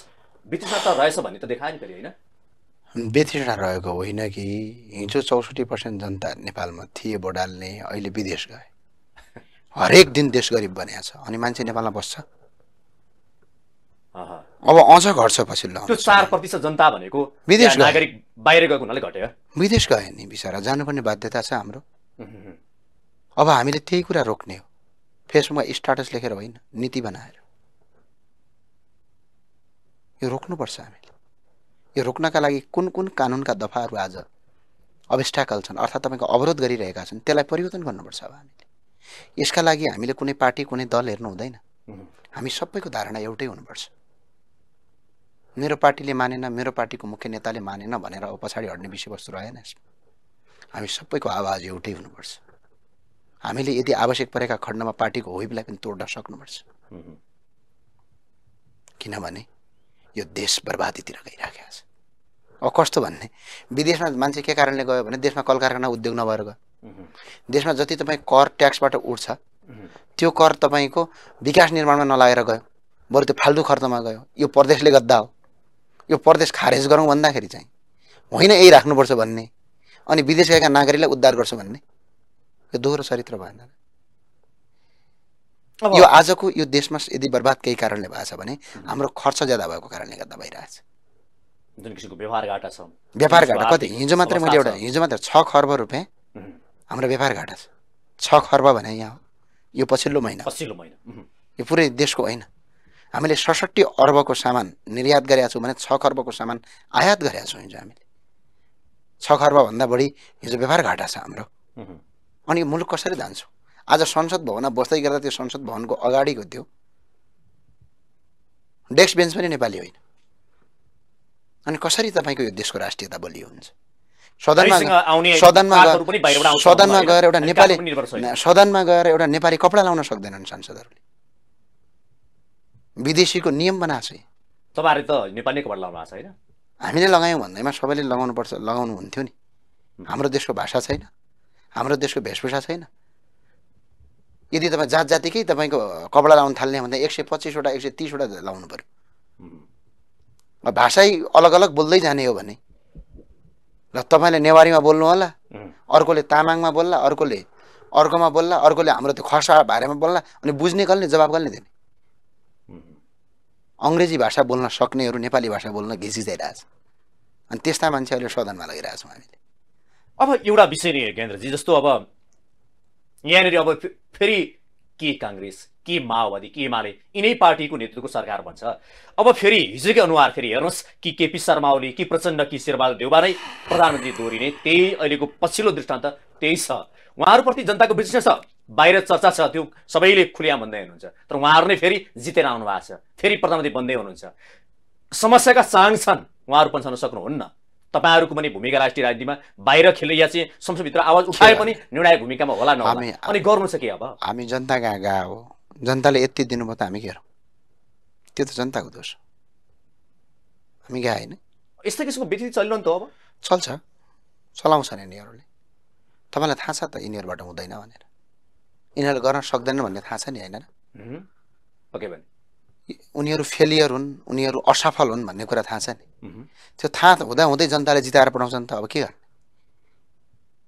Speaker 2: वितृष्णा त रहेछ भन्ने त देखायो नि फेरि होइन
Speaker 1: व्यथिषा रहेको होइन कि हिजो चौसठी पर्सेन्ट जनता नेपालमा थिए बोडाल्ने अहिले विदेश गए हरेक दिन देश गरिब बनिएको छ अनि मान्छे नेपालमा बस्छ
Speaker 2: अब
Speaker 1: अझ घट्छ पछिल्लो
Speaker 2: चार प्रतिशत जनता भनेको विदेश नागरिक बाहिर गएको हुनाले घट्यो
Speaker 1: विदेश गयो नि बिचरा जानुपर्ने बाध्यता छ हाम्रो अब हामीले त्यही कुरा रोक्ने हो फेसबुकमा स्टाटस लेखेर होइन नीति बनाएर यो रोक्नुपर्छ हामीले यो रोक्नका लागि कुन कुन कानुनका दफाहरू आज अबेस्टाकल छन् अर्थात् तपाईँको अवरोध गरिरहेका छन् त्यसलाई परिवर्तन गर्नुपर्छ अब हामीले यसका लागि हामीले कुनै पार्टी कुनै दल हेर्नु हुँदैन हामी सबैको धारणा एउटै हुनुपर्छ मेरो पार्टीले मानेन मेरो पार्टीको मुख्य नेताले मानेन भनेर अब पछाडि हट्ने विषयवस्तु रहेन यसमा हामी सबैको आवाज एउटै हुनुपर्छ हामीले यदि आवश्यक परेका खण्डमा पार्टीको होइपलाई पनि तोड्न सक्नुपर्छ किनभने यो देश बर्बादीतिर गइराखेको छ अब कस्तो भन्ने विदेशमा मान्छे के कारणले गयो भने देशमा कल कारखाना उद्योग नभएर गयो देशमा जति तपाईँ कर ट्याक्सबाट उठ्छ त्यो कर तपाईँको विकास निर्माणमा नलागेर गयो बरु त्यो फाल्तु खर्चमा गयो यो प्रदेशले गद्दा हो यो प्रदेश खारेज गरौँ भन्दाखेरि चाहिँ होइन यही राख्नुपर्छ भन्ने अनि विदेश गएका नागरिकलाई उद्धार गर्छ भन्ने यो दोहोरो चरित्र भएन यो आजको यो देशमा यदि बर्बाद केही कारणले भएको भने हाम्रो खर्च ज्यादा भएको
Speaker 2: कारणले गर्दा भइरहेछ जुन किसिमको व्यापार घाटा छ व्यापार घाटा कति हिजो मात्रै मैले एउटा
Speaker 1: हिजो मात्रै छ खर्ब रुपियाँ हाम्रो व्यापार घाटा छ छ खर्ब भने यहाँ हो यो पछिल्लो महिना पछिल्लो महिना यो पुरै देशको होइन हामीले सडसट्ठी अर्बको सामान निर्यात गरेका छौँ भने छ खर्बको सामान आयात गरेका छौँ हिजो हामीले छ खर्बभन्दा बढी हिजो व्यापार घाटा छ हाम्रो अनि मुलुक कसरी जान्छौँ आज संसद भवनमा बस्दै गर्दा त्यो संसद भवनको अगाडिको त्यो डेस्क बेन्च पनि नेपाली होइन अनि कसरी तपाईँको यो देशको राष्ट्रियता बलियो हुन्छ सदनमा सदनमा सदनमा गएर एउटा नेपाली सदनमा गएर एउटा नेपाली कपडा लाउन सक्दैनन् सांसदहरूले विदेशीको नियम बनाएको
Speaker 2: छ तपाईँहरू त नेपाली कपडा लाउनु भएको छ होइन
Speaker 1: हामीले लगायौँ भन्दैमा सबैले पर्छ लगाउनु हुन्थ्यो नि हाम्रो देशको भाषा छैन हाम्रो देशको भेषभूषा छैन यदि तपाईँ जात जातिकै तपाईँको कपडा लाउनु थाल्ने भन्दा एक सय पच्चिसवटा एक सय तिसवटा लाउनु पऱ्यो भाषै अलग अलग बोल्दै जाने हो भने र तपाईँले नेवारीमा बोल्नु होला अर्कोले तामाङमा बोल्ला अर्कोले अर्कोमा बोल्ला अर्कोले हाम्रो त्यो खसा भारेमा बोल्ला अनि बुझ्ने कसले जवाब कसले दिने अङ्ग्रेजी भाषा बोल्न सक्नेहरू नेपाली भाषा बोल्न घिचिजाइरहेछ अनि त्यस्ता मान्छेहरूले सदनमा लगिरहेछौँ हामीले
Speaker 2: अब एउटा विषय नै हो केन्द्रजी जस्तो अब यहाँनिर अब फेरि के काङ्ग्रेस के माओवादी के एमाले यिनै पार्टीको नेतृत्वको सरकार भन्छ अब फेरि हिजोकै अनुहार फेरि हेर्नुहोस् कि केपी शर्मा ओली कि प्रचण्ड कि शेरबहादुर देउबा नै प्रधानमन्त्री दोहोरिने त्यही अहिलेको पछिल्लो दृष्टान्त त्यही छ उहाँहरूप्रति जनताको विश्लेषण छ बाहिर चर्चा छ त्यो सबैले खुलिया भन्दै हुनुहुन्छ तर उहाँहरू नै फेरि जितेर आउनु भएको छ फेरि प्रधानमन्त्री बन्दै हुनुहुन्छ समस्याका चाङ छन् उहाँहरू पन्छाउन सक्नुहुन्न तपाईँहरूको पनि भूमिका राष्ट्रिय राजनीतिमा बाहिर खेले या चाहिँ संसदभित्र आवाज उठाए पनि निर्णायक भूमिकामा होला नहोला अनि गर्नु छ कि अब
Speaker 1: हामी जनता कहाँ गा हो जनताले यति दिनुभयो त हामी के हेरौँ त्यो त जनताको दोष हामी गए होइन
Speaker 2: यस्तो किसिमको विकृति चलिरहनु त अब
Speaker 1: चल्छ चलाउँछन् यिनीहरूले तपाईँलाई थाहा छ त यिनीहरूबाट हुँदैन भनेर यिनीहरूले गर्न सक्दैन भन्ने थाहा छ नि होइन उनीहरू फेलियर हुन् उनीहरू असफल हुन् भन्ने कुरा थाहा छ नि त्यो थाहा हुँदा हुँदै जनताले जिताएर पठाउँछन् त अब के गर्नु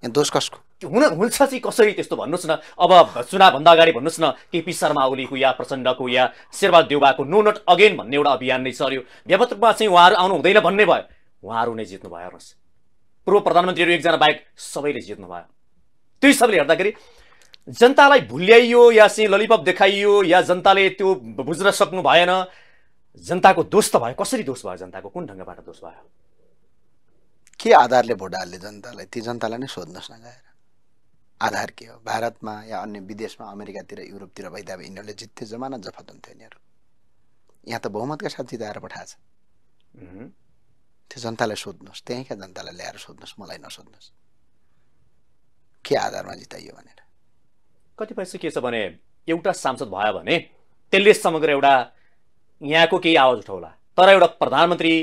Speaker 2: यहाँ दोष कसको हुन हुन्छ चाहिँ कसरी त्यस्तो भन्नुहोस् न अब चुनावभन्दा अगाडि भन्नुहोस् न केपी शर्मा ओलीको या प्रचण्डको या शेरबहादुर देउबाको नो नट अगेन भन्ने एउटा अभियान नै चल्यो व्यापक रूपमा चाहिँ उहाँहरू आउनु हुँदैन भन्ने भयो उहाँहरू नै जित्नु भयो हेर्नुहोस् पूर्व प्रधानमन्त्रीहरू एकजना बाहेक सबैले जित्नु भयो त्यो हिसाबले हेर्दाखेरि जनतालाई भुल्याइयो या चाहिँ ललिपप देखाइयो या जनताले त्यो बुझ्न सक्नु भएन जनताको दोष त भयो कसरी दोष भयो जनताको कुन ढङ्गबाट दोष भयो के आधारले भोट हाल्ने
Speaker 1: जनतालाई ती जनतालाई नै सोध्नुहोस् न गएर आधार के हो भारतमा या अन्य विदेशमा अमेरिकातिर युरोपतिर भइदिए भए यिनीहरूले जित्थे जमाना जफत हुन्थ्यो यिनीहरू यहाँ त बहुमतका साथ जिताएर पठाएछ त्यो जनतालाई सोध्नुहोस् त्यहीँका जनतालाई ल्याएर सोध्नुहोस् मलाई नसोध्नुहोस् के आधारमा जिताइयो भनेर
Speaker 2: कतिपय चाहिँ के छ भने एउटा सांसद भयो भने त्यसले समग्र एउटा यहाँको केही आवाज उठाउला तर एउटा प्रधानमन्त्री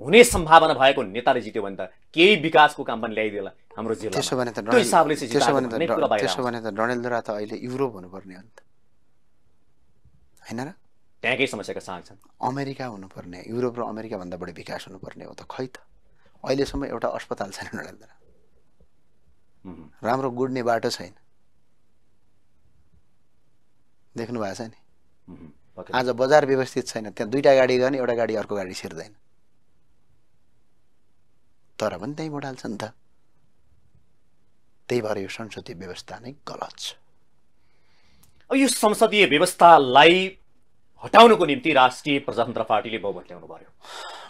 Speaker 2: हुने सम्भावना भएको नेताले जित्यो भने त केही विकासको काम पनि ल्याइदिएला हाम्रो जिल्ला त्यसो भने
Speaker 1: त त अहिले युरोप हुनुपर्ने हो नि त होइन र
Speaker 2: त्यहाँकै समस्याका साग छन्
Speaker 1: अमेरिका हुनुपर्ने युरोप र अमेरिकाभन्दा बढी विकास हुनुपर्ने हो त खै त अहिलेसम्म एउटा अस्पताल छैन डणेलधुरा राम्रो गुड्ने बाटो छैन देख्नु भएको छ नि आज बजार व्यवस्थित छैन त्यहाँ दुइटा गाडी भने एउटा गाडी अर्को गाडी छिर्दैन तर पनि त्यहीँ हाल्छ नि त त्यही भएर यो संसदीय व्यवस्था नै गलत छ
Speaker 2: अब यो संसदीय व्यवस्थालाई हटाउनुको निम्ति राष्ट्रिय प्रजातन्त्र पार्टीले बहुमत ल्याउनु पर्यो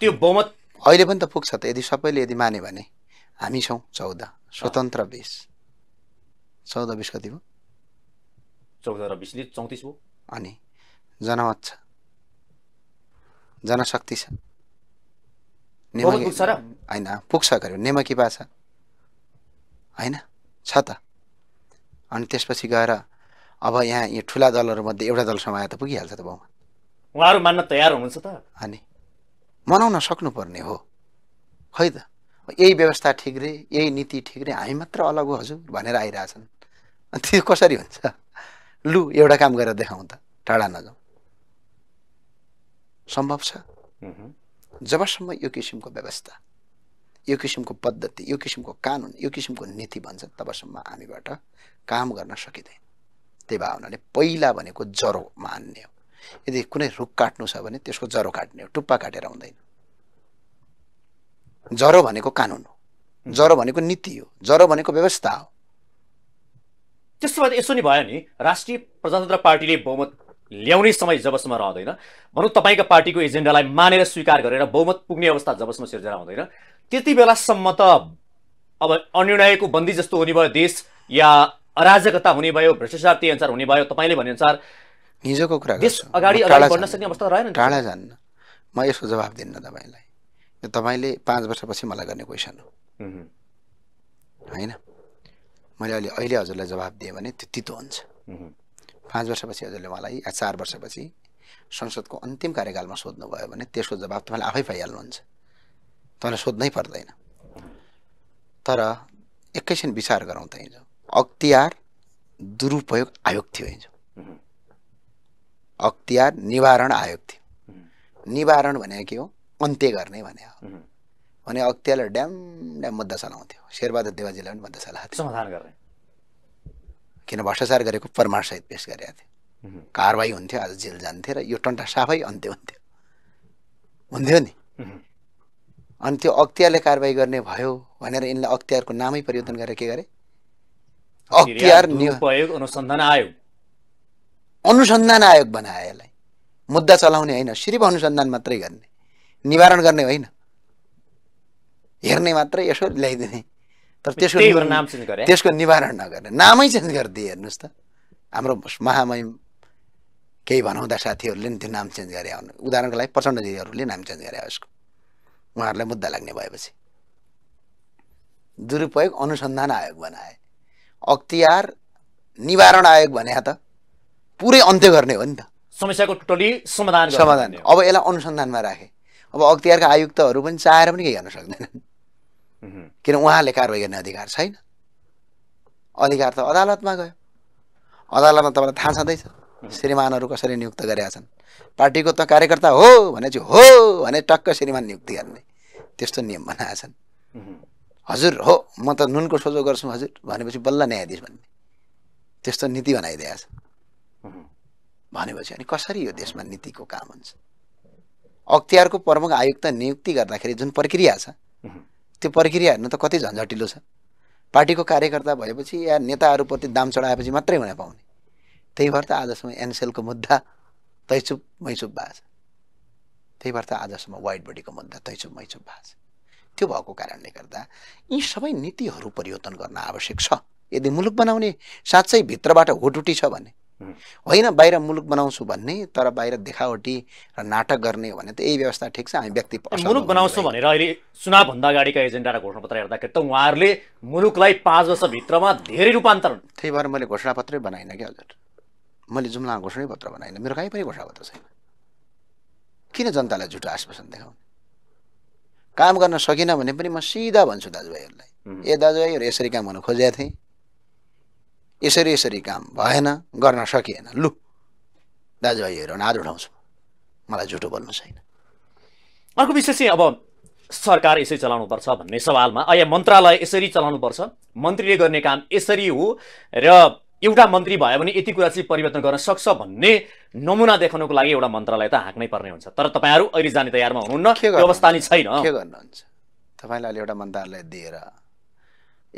Speaker 2: त्यो बहुमत
Speaker 1: अहिले पनि त पुग्छ त यदि सबैले यदि माने भने हामी छौँ चौध स्वतन्त्र बिस चौध बिस कति भयो
Speaker 2: चौध र बिसले चौतिस भयो
Speaker 1: अनि जनमत छ जनशक्ति छ
Speaker 2: होइन
Speaker 1: पुग्छ गऱ्यो नेमकी भाषा होइन छ त अनि त्यसपछि गएर अब यहाँ यो ठुला दलहरूमध्ये एउटा दलसम्म आएर त पुगिहाल्छ त बाउमा
Speaker 2: उहाँहरू मान्न तयार हुनुहुन्छ त
Speaker 1: अनि मनाउन सक्नुपर्ने हो खै त यही व्यवस्था ठिक रे यही नीति ठिक रे हामी मात्र अलग हो हजुर भनेर आइरहेछन् अनि त्यो कसरी हुन्छ लु एउटा काम गरेर देखाउँ त टाढा नजाउँ सम्भव छ जबसम्म यो किसिमको व्यवस्था यो किसिमको पद्धति यो किसिमको कानुन यो किसिमको नीति भन्छ तबसम्म हामीबाट काम गर्न सकिँदैन त्यही भए हुनाले पहिला भनेको जरो मान्ने हो यदि कुनै रुख काट्नु छ भने त्यसको जरो काट्ने हो टुप्पा काटेर हुँदैन जरो भनेको कानुन हो जरो भनेको नीति हो जरो भनेको व्यवस्था हो
Speaker 2: त्यसो भए यसो नि भयो नि राष्ट्रिय प्रजातन्त्र पार्टीले बहुमत ल्याउने समय जबसम्म रहँदैन भनौँ तपाईँको पार्टीको एजेन्डालाई मानेर स्वीकार गरेर बहुमत पुग्ने अवस्था जबसम्म सिर्जना हुँदैन त्यति बेलासम्म त अब अनिर्णयको बन्दी जस्तो हुने भयो देश या अराजकता हुने भयो भ्रष्टाचार त्यही अनुसार हुने भयो तपाईँले भनेअनुसार हिजोको कुरा देश अगाडि अगाडि बढ्न सक्ने अवस्था रहेन टाढा
Speaker 1: जान्न म यसको जवाब दिन्न तपाईँलाई यो तपाईँले पाँच वर्षपछि मलाई गर्ने क्वेसन हो होइन मैले अहिले अहिले हजुरलाई जवाब दिएँ भने त्यो तितो हुन्छ पाँच वर्षपछि हजुरले मलाई या चार वर्षपछि संसदको अन्तिम कार्यकालमा सोध्नुभयो भने त्यसको जवाब तपाईँले आफै पाइहाल्नुहुन्छ तपाईँलाई सोध्नै पर्दैन तर एकैछिन विचार गरौँ त हिजो अख्तियार दुरुपयोग आयोग थियो हिजो अख्तियार निवारण आयोग थियो निवारण भने के हो अन्त्य गर्ने भने हो भने अख्तियारलाई ड्याम ड्याम मुद्दा चलाउँथ्यो शेरबहादुर देवाजीलाई पनि मुद्दा चलाएको थियो किन भ्रष्टाचार गरेको प्रमाणसहित पेस गरेका थिए कारवाही हुन्थ्यो आज जेल जान्थ्यो र यो टन्टा साफै अन्त्य हुन्थ्यो हुन्थ्यो नि अनि त्यो अख्तियारले कारवाही गर्ने भयो भनेर यिनलाई अख्तियारको नामै परिवर्तन गरेर के गरे
Speaker 2: अख्तियार अनुसन्धान आयोग
Speaker 1: अनुसन्धान आयोग बनाए यसलाई मुद्दा चलाउने होइन सिर्फ अनुसन्धान मात्रै गर्ने निवारण गर्ने होइन हेर्ने मात्रै यसो ल्याइदिने तर त्यसको नाम चेन्ज गरे त्यसको निवारण नगर्ने नामै चेन्ज गरिदिए हेर्नुहोस् त हाम्रो महामहिम केही भनाउँदा साथीहरूले नि त्यो नाम चेन्ज गरे आउनु उदाहरणको लागि प्रचण्डजीहरूले नाम चेन्ज गरे यसको उहाँहरूलाई मुद्दा लाग्ने भएपछि दुरुपयोग अनुसन्धान आयोग बनाए अख्तियार निवारण आयोग भने त पुरै अन्त्य गर्ने हो नि त
Speaker 2: समस्याको टोटली समाधान समाधान
Speaker 1: अब यसलाई अनुसन्धानमा राखे अब अख्तियारका आयुक्तहरू पनि चाहेर पनि केही गर्न सक्दैनन् किन उहाँले कारवाही गर्ने अधिकार छैन अधिकार त अदालतमा गयो अदालतमा तपाईँलाई थाहा छँदैछ श्रीमानहरू कसरी नियुक्त गरेका छन् पार्टीको त कार्यकर्ता हो भने चाहिँ हो भने टक्क श्रीमान नियुक्ति गर्ने त्यस्तो नियम बनाएका छन् हजुर हो म त नुनको सोझो गर्छु हजुर भनेपछि बल्ल न्यायाधीश भन्ने त्यस्तो नीति बनाइदिएको छ भनेपछि अनि कसरी यो देशमा नीतिको काम हुन्छ अख्तियारको प्रमुख आयुक्त नियुक्ति गर्दाखेरि जुन प्रक्रिया छ त्यो प्रक्रिया हेर्नु त कति झन्झटिलो छ पार्टीको कार्यकर्ता भएपछि या नेताहरूप्रति दाम चढाएपछि मात्रै हुन पाउने त्यही भएर त आजसम्म एनसेलको मुद्दा तैचुप मैचुप भएको छ त्यही भएर त आजसम्म वाइट बडीको मुद्दा तैचुप मैचुप भएको छ त्यो भएको कारणले गर्दा यी सबै नीतिहरू परिवर्तन गर्न आवश्यक छ यदि मुलुक बनाउने साँच्चै भित्रबाट होटुटी छ भने होइन बाहिर मुलुक बनाउँछु भन्ने तर बाहिर देखावटी र नाटक गर्ने भने त यही व्यवस्था
Speaker 2: ठिक छ हामी व्यक्ति मुलुक बनाउँछु भनेर अहिले चुनावभन्दा अगाडिका एजेन्डा र घोषणापत्र हेर्दाखेरि त उहाँहरूले मुलुकलाई पाँच वर्षभित्रमा धेरै रूपान्तरण त्यही भएर मैले घोषणापत्रै बनाइनँ कि हजुर
Speaker 1: मैले जुम्ला घोषणै पत्र बनाइनँ मेरो कहीँ पनि घोषणापत्र छैन किन जनतालाई झुटो आश्वासन देखाउने काम गर्न सकिनँ भने पनि म सिधा भन्छु दाजुभाइहरूलाई ए दाजुभाइहरू यसरी काम गर्न खोजेका थिएँ यसरी यसरी काम भएन गर्न सकिएन लु दाजुभाइ हेर हात उठाउँछु मलाई झुटो बोल्नु छैन
Speaker 2: अर्को विषय चाहिँ अब सरकार यसरी चलाउनुपर्छ भन्ने सवालमा अहिले मन्त्रालय यसरी चलाउनुपर्छ मन्त्रीले गर्ने काम यसरी हो र एउटा मन्त्री भयो भने यति कुरा चाहिँ परिवर्तन गर्न सक्छ भन्ने नमुना देखाउनको लागि एउटा मन्त्रालय त हाँक्नै पर्ने हुन्छ तर तपाईँहरू अहिले जाने तयारमा हुनुहुन्न अवस्था नै छैन के गर्नुहुन्छ तपाईँलाई अहिले एउटा मन्त्रालय दिएर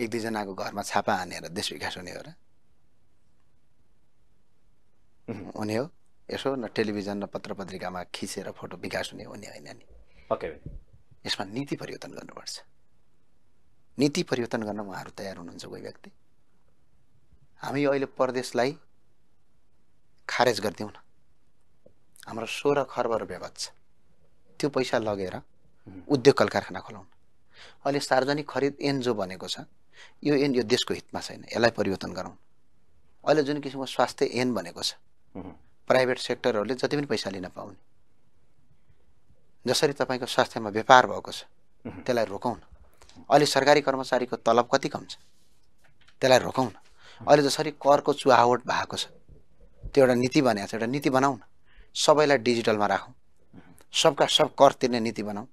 Speaker 1: एक दुईजनाको घरमा छापा हानेर देश विकास हुने हो र हुने हो यसो न टेलिभिजन र पत्र पत्रिकामा खिचेर फोटो विकास हुने हुने होइन नि ओके यसमा नीति परिवर्तन गर्नुपर्छ नीति परिवर्तन गर्न उहाँहरू तयार हुनुहुन्छ कोही व्यक्ति हामी अहिले परदेशलाई खारेज गरिदिउँ न हाम्रो सोह्र खर्ब रुपियाँ बच्छ त्यो पैसा लगेर उद्योग कल कारखाना खोलाउन अहिले सार्वजनिक खरिद एन जो भनेको छ यो एन यो देशको हितमा छैन यसलाई परिवर्तन गरौँ अहिले जुन किसिमको स्वास्थ्य एन भनेको छ प्राइभेट सेक्टरहरूले जति पनि पैसा लिन पाउने जसरी तपाईँको स्वास्थ्यमा व्यापार भएको छ त्यसलाई रोकाउनु अहिले सरकारी कर्मचारीको तलब कति कम छ त्यसलाई रोकाउनु अहिले जसरी करको चुहावट भएको छ त्यो एउटा नीति बनाएको छ एउटा नीति बनाउन सबैलाई डिजिटलमा राखौँ सबका सब कर तिर्ने नीति बनाऊ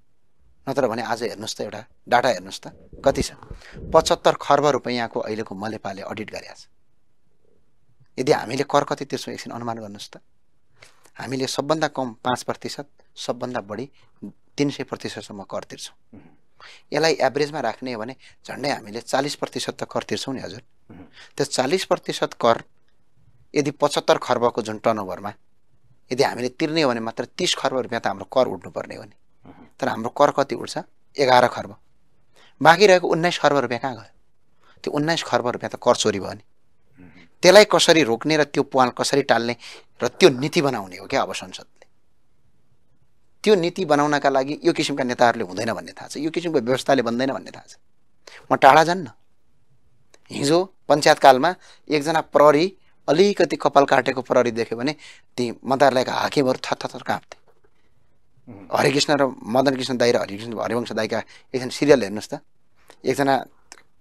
Speaker 1: नत्र भने आज हेर्नुहोस् त एउटा डाटा हेर्नुहोस् त कति छ पचहत्तर खर्ब रुपियाँको अहिलेको मलेपाले अडिट गरेका छ यदि हामीले कर कति तिर्छौँ एकछिन अनुमान गर्नुहोस् त हामीले सबभन्दा कम पाँच प्रतिशत सबभन्दा बढी तिन सय प्रतिशतसम्म कर तिर्छौँ यसलाई एभरेजमा राख्ने हो भने झन्डै हामीले चालिस प्रतिशत त कर तिर्छौँ नि हजुर त्यो चालिस प्रतिशत कर यदि पचहत्तर खर्बको जुन टर्नओभरमा यदि हामीले तिर्ने हो भने मात्र तिस खर्ब रुपियाँ त हाम्रो कर उठ्नुपर्ने हो नि तर हाम्रो कर कति उठ्छ एघार खर्ब बाँकी रहेको उन्नाइस खर्ब रुपियाँ कहाँ गयो त्यो उन्नाइस खर्ब रुपियाँ त कर चोरी भयो नि त्यसलाई कसरी रोक्ने र त्यो पुवाल कसरी टाल्ने र त्यो नीति बनाउने हो क्या अब संसदले त्यो नीति बनाउनका लागि यो किसिमका नेताहरूले हुँदैन भन्ने थाहा छ यो किसिमको व्यवस्थाले बन्दैन भन्ने थाहा छ म टाढा जान्न हिजो पञ्चायतकालमा एकजना प्रहरी अलिकति कपाल काटेको प्रहरी देख्यो भने ती मन्त्रालयका हाकिमहरू थर काँप्थे हरिकृष्ण र मदन कृष्ण दाई र हरिकृष्ण हरिवंश दाईका एकजना सिरियल हेर्नुहोस् त एकजना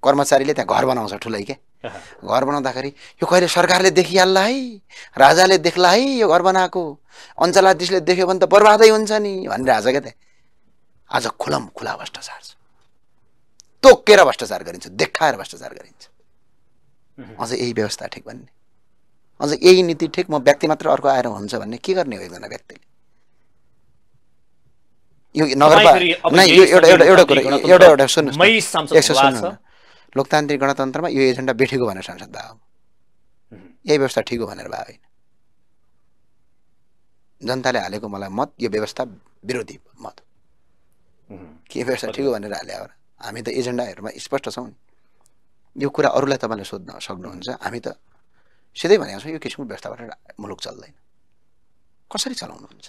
Speaker 1: कर्मचारीले त्यहाँ घर बनाउँछ ठुलै क्या घर बनाउँदाखेरि यो कहिले सरकारले देखिहाल्ला है राजाले देख्ला है यो घर बनाएको अञ्चलाधीशले देख्यो भने त बर्बादै हुन्छ नि भनेर आज क्या त्यहाँ आज खुलम खुला भ्रष्टाचार छ तोकेर भ्रष्टाचार गरिन्छ देखाएर भ्रष्टाचार गरिन्छ अझ यही व्यवस्था ठिक भन्ने अझ यही नीति ठिक म व्यक्ति मात्र अर्को आएर हुन्छ भन्ने के गर्ने हो एकजना व्यक्तिले यो नगरपालिका नै यो एउटा एउटा एउटा कुरा एउटा एउटा सुन्नुहोस् लोकतान्त्रिक गणतन्त्रमा यो एजेन्डा बेठेको भनेर संसद भयो यही व्यवस्था ठिक हो भनेर भयो होइन जनताले हालेको मलाई मत यो व्यवस्था विरोधी मत के व्यवस्था ठिक हो भनेर हाले होला हामी त एजेन्डाहरूमा स्पष्ट छौँ नि यो कुरा अरूलाई तपाईँले सोध्न सक्नुहुन्छ हामी त सिधै भनेको छौँ यो किसिमको व्यवस्थाबाट मुलुक चल्दैन कसरी चलाउनुहुन्छ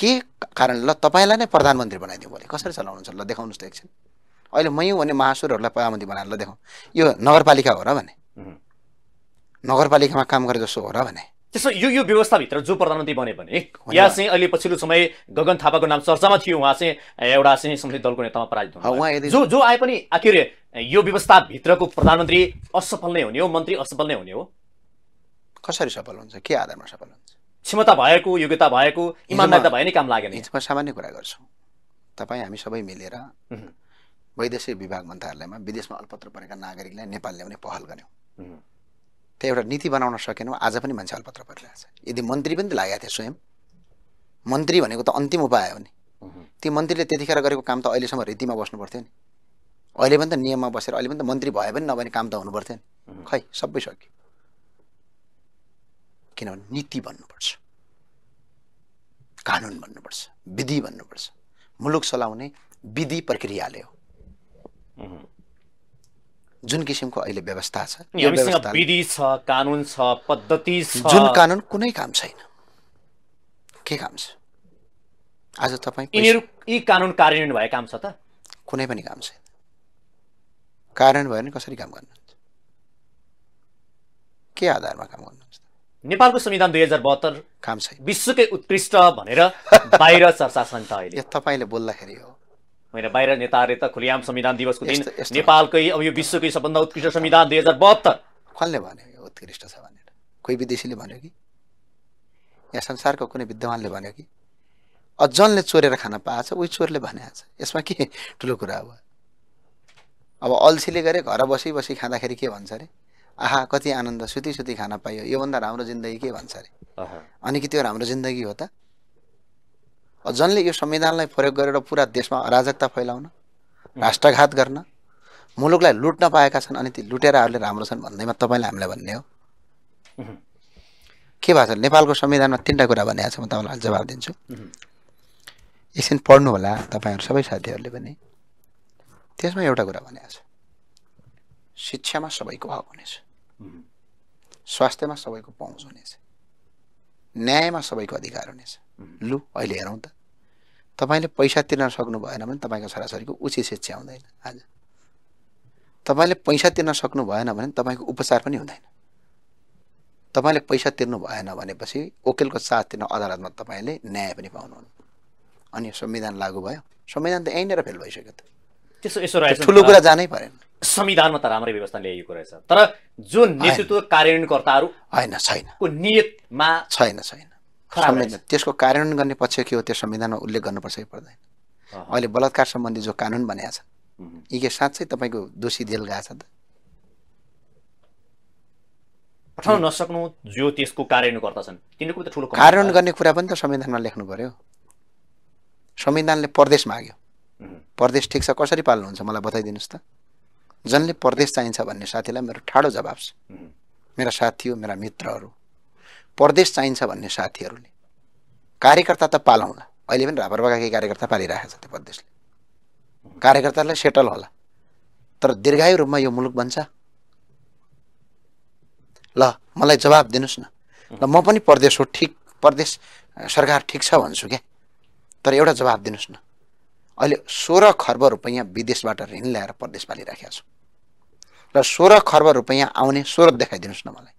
Speaker 1: के कारणले ल तपाईँलाई नै प्रधानमन्त्री बनाइदिउँ भोलि कसरी चलाउनुहुन्छ ल देखाउनुहोस् त एकछिन अहिले मै भने महासुरहरूलाई पगामती बनाएर देखाउँ देखौँ यो नगरपालिका हो र भने नगरपालिकामा काम गरे जस्तो हो र भने
Speaker 2: त्यसो यो यो व्यवस्थाभित्र जो प्रधानमन्त्री बने भने यहाँ चाहिँ अहिले पछिल्लो समय गगन थापाको नाम चर्चामा थियो उहाँ चाहिँ एउटा चाहिँ संसदीय दलको नेतामा पराजित हुनुहुन्छ जो जो आए पनि आखिर यो व्यवस्थाभित्रको प्रधानमन्त्री असफल नै हुने हो मन्त्री असफल नै हुने हो कसरी सफल हुन्छ के आधारमा सफल हुन्छ क्षमता भएको योग्यता भएको त भए नै काम लागेन
Speaker 1: सामान्य कुरा गर्छौँ तपाईँ हामी सबै मिलेर वैदेशिक विभाग मन्त्रालयमा विदेशमा अल्पत्र परेका नागरिकलाई नेपाल ल्याउने पहल गऱ्यौँ त्यो एउटा नीति बनाउन सकेनौँ आज पनि मान्छे अल्पत्र परिरहेको छ यदि मन्त्री पनि लागेको थियो स्वयं मन्त्री भनेको त अन्तिम उपाय हो नि ती मन्त्रीले त्यतिखेर गरेको काम त अहिलेसम्म रीतिमा बस्नु पर्थ्यो नि अहिले पनि त नियममा बसेर अहिले पनि त मन्त्री भए पनि नभए काम त हुनु नि खै सबै सक्यो किनभने नीति भन्नुपर्छ कानुन भन्नुपर्छ विधि भन्नुपर्छ मुलुक चलाउने विधि प्रक्रियाले हो जुन किसिमको अहिले व्यवस्था छ
Speaker 2: विधि छ कानुन छ पद्धति छ जुन कानुन
Speaker 1: कुनै काम छैन के काम छ आज तपाईँ यिनीहरू
Speaker 2: यी कानुन कार्यान्वयन भए काम छ त
Speaker 1: कुनै पनि काम छैन
Speaker 2: कार्यान्वयन भयो भने कसरी काम गर्नुहुन्छ के आधारमा काम गर्नुहुन्छ नेपालको संविधान दुई हजार बहत्तर काम छैन विश्वकै उत्कृष्ट भनेर बाहिर चर्चा नि त अहिले तपाईँले बोल्दाखेरि हो होइन बाहिर नेताहरूले त खुलियाम संविधान दिवसको दिन नेपालकै अब यो विश्वकै सबभन्दा उत्कृष्ट संविधान दुई हजार बहत्तर कसले भन्यो
Speaker 1: उत्कृष्ट छ भनेर कोही विदेशीले भन्यो कि या संसारको कुनै विद्यमानले भन्यो कि अजनले चोरेर खान पाएछ उही चोरले भने छ यसमा के ठुलो कुरा हो अब अल्छीले गरे घर बसी बसी खाँदाखेरि के भन्छ अरे आहा कति आनन्द सुती सुती खान पाइयो योभन्दा राम्रो जिन्दगी के भन्छ अरे अनि कि त्यो राम्रो जिन्दगी हो त जनले यो संविधानलाई प्रयोग गरेर पुरा देशमा अराजकता फैलाउन राष्ट्रघात गर्न मुलुकलाई लुट्न पाएका छन् अनि ती लुटेराहरूले राम्रो छन् भन्दैमा तपाईँले हामीलाई भन्ने हो के भएको छ नेपालको संविधानमा तिनवटा कुरा भनेको छ म तपाईँलाई जवाब दिन्छु एकछिन पढ्नु होला तपाईँहरू सबै साथीहरूले पनि त्यसमा एउटा कुरा भनेको छ शिक्षामा सबैको हक हुनेछ स्वास्थ्यमा सबैको पहुँच हुनेछ न्यायमा सबैको अधिकार हुनेछ लु अहिले हेरौँ त तपाईँले पैसा तिर्न सक्नु भएन भने तपाईँको छोराछोरीको उचित शिक्षा हुँदैन आज तपाईँले पैसा तिर्न सक्नु भएन भने तपाईँको उपचार पनि हुँदैन तपाईँले पैसा तिर्नु भएन भनेपछि वकिलको साथ तिर्न अदालतमा तपाईँले न्याय पनि पाउनुहुन्न अनि संविधान लागू भयो
Speaker 2: संविधान त यहीँनिर फेल भइसक्यो त त्यसो यसो रहेछ ठुलो कुरा जानै परेन संविधानमा त राम्रै व्यवस्था ल्याइएको रहेछ तर जुन नेतृत्व कार्यान्वयनकर्ताहरू होइन छैन नियतमा छैन छैन संविधान
Speaker 1: त्यसको कार्यान्वयन गर्ने पक्ष के हो त्यो संविधानमा उल्लेख गर्नुपर्छ कि पर्दैन अहिले बलात्कार सम्बन्धी जो कानुन बनाएको
Speaker 2: छ
Speaker 1: यी के साँच्चै तपाईँको दोषी देल छ त
Speaker 2: पठाउन नसक्नु जो त्यसको कार्यान्वयनकर्ता छन् तिनीहरूको त ठुलो कार्यान्वयन
Speaker 1: गर्ने कुरा पनि त संविधानमा लेख्नु पर्यो संविधानले परदेश माग्यो परदेश ठिक छ कसरी पाल्नुहुन्छ मलाई बताइदिनुहोस् त जसले परदेश चाहिन्छ भन्ने साथीलाई मेरो ठाडो जवाब छ मेरा साथी हो मेरा मित्रहरू परदेश चाहिन्छ भन्ने साथीहरूले कार्यकर्ता त पालाउँला अहिले पनि रापरबाकै कार्यकर्ता पालिरहेको छ त्यो प्रदेशले कार्यकर्तालाई सेटल होला तर दीर्घायु रूपमा यो मुलुक बन्छ ल मलाई जवाब दिनुहोस् न ल म पनि परदेश हो ठिक प्रदेश सरकार ठिक छ भन्छु क्या तर एउटा जवाब दिनुहोस् न अहिले सोह्र खर्ब रुपियाँ विदेशबाट ऋण ल्याएर प्रदेश पालिराखेको छु र सोह्र खर्ब रुपियाँ आउने स्रोत देखाइदिनुहोस् न मलाई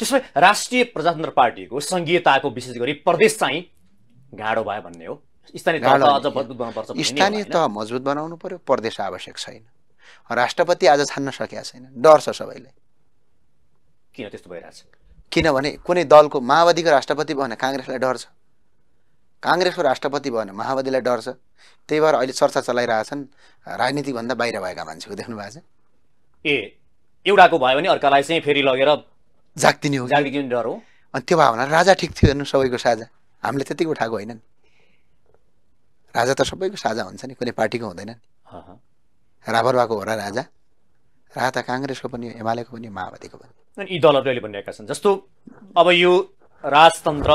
Speaker 2: त्यसो राष्ट्रिय प्रजातन्त्र पार्टीको सङ्घीयताको विशेष गरी प्रदेश चाहिँ गाढो भयो भन्ने हो स्थानीय तह मजबुत स्थानीय तह
Speaker 1: मजबुत बनाउनु पर्यो प्रदेश आवश्यक छैन राष्ट्रपति आज छान्न सकेका छैन डर छ सबैलाई किन त्यस्तो भइरहेछ किनभने कुनै दलको माओवादीको राष्ट्रपति भयो भने काङ्ग्रेसलाई डर छ काङ्ग्रेसको राष्ट्रपति भयो भने माओवादीलाई डर छ त्यही भएर अहिले चर्चा चलाइरहेछन्
Speaker 2: राजनीतिभन्दा बाहिर भएका
Speaker 1: मान्छेको देख्नु भएको
Speaker 2: छ ए एउटाको भयो भने अर्कालाई चाहिँ फेरि लगेर जागिदिने हो जागिदिने डर हो
Speaker 1: अनि त्यो भावना राजा ठिक थियो हेर्नु सबैको साझा हामीले त्यतिको उठाएको होइन नि राजा त सबैको साझा हुन्छ नि कुनै पार्टीको हुँदैन नि राभरवाको हो र राजा राजा त काङ्ग्रेसको पनि एमालेको पनि माओवादीको पनि
Speaker 2: यी दलहरू अहिले भनिरहेका छन् जस्तो अब यो राजतन्त्र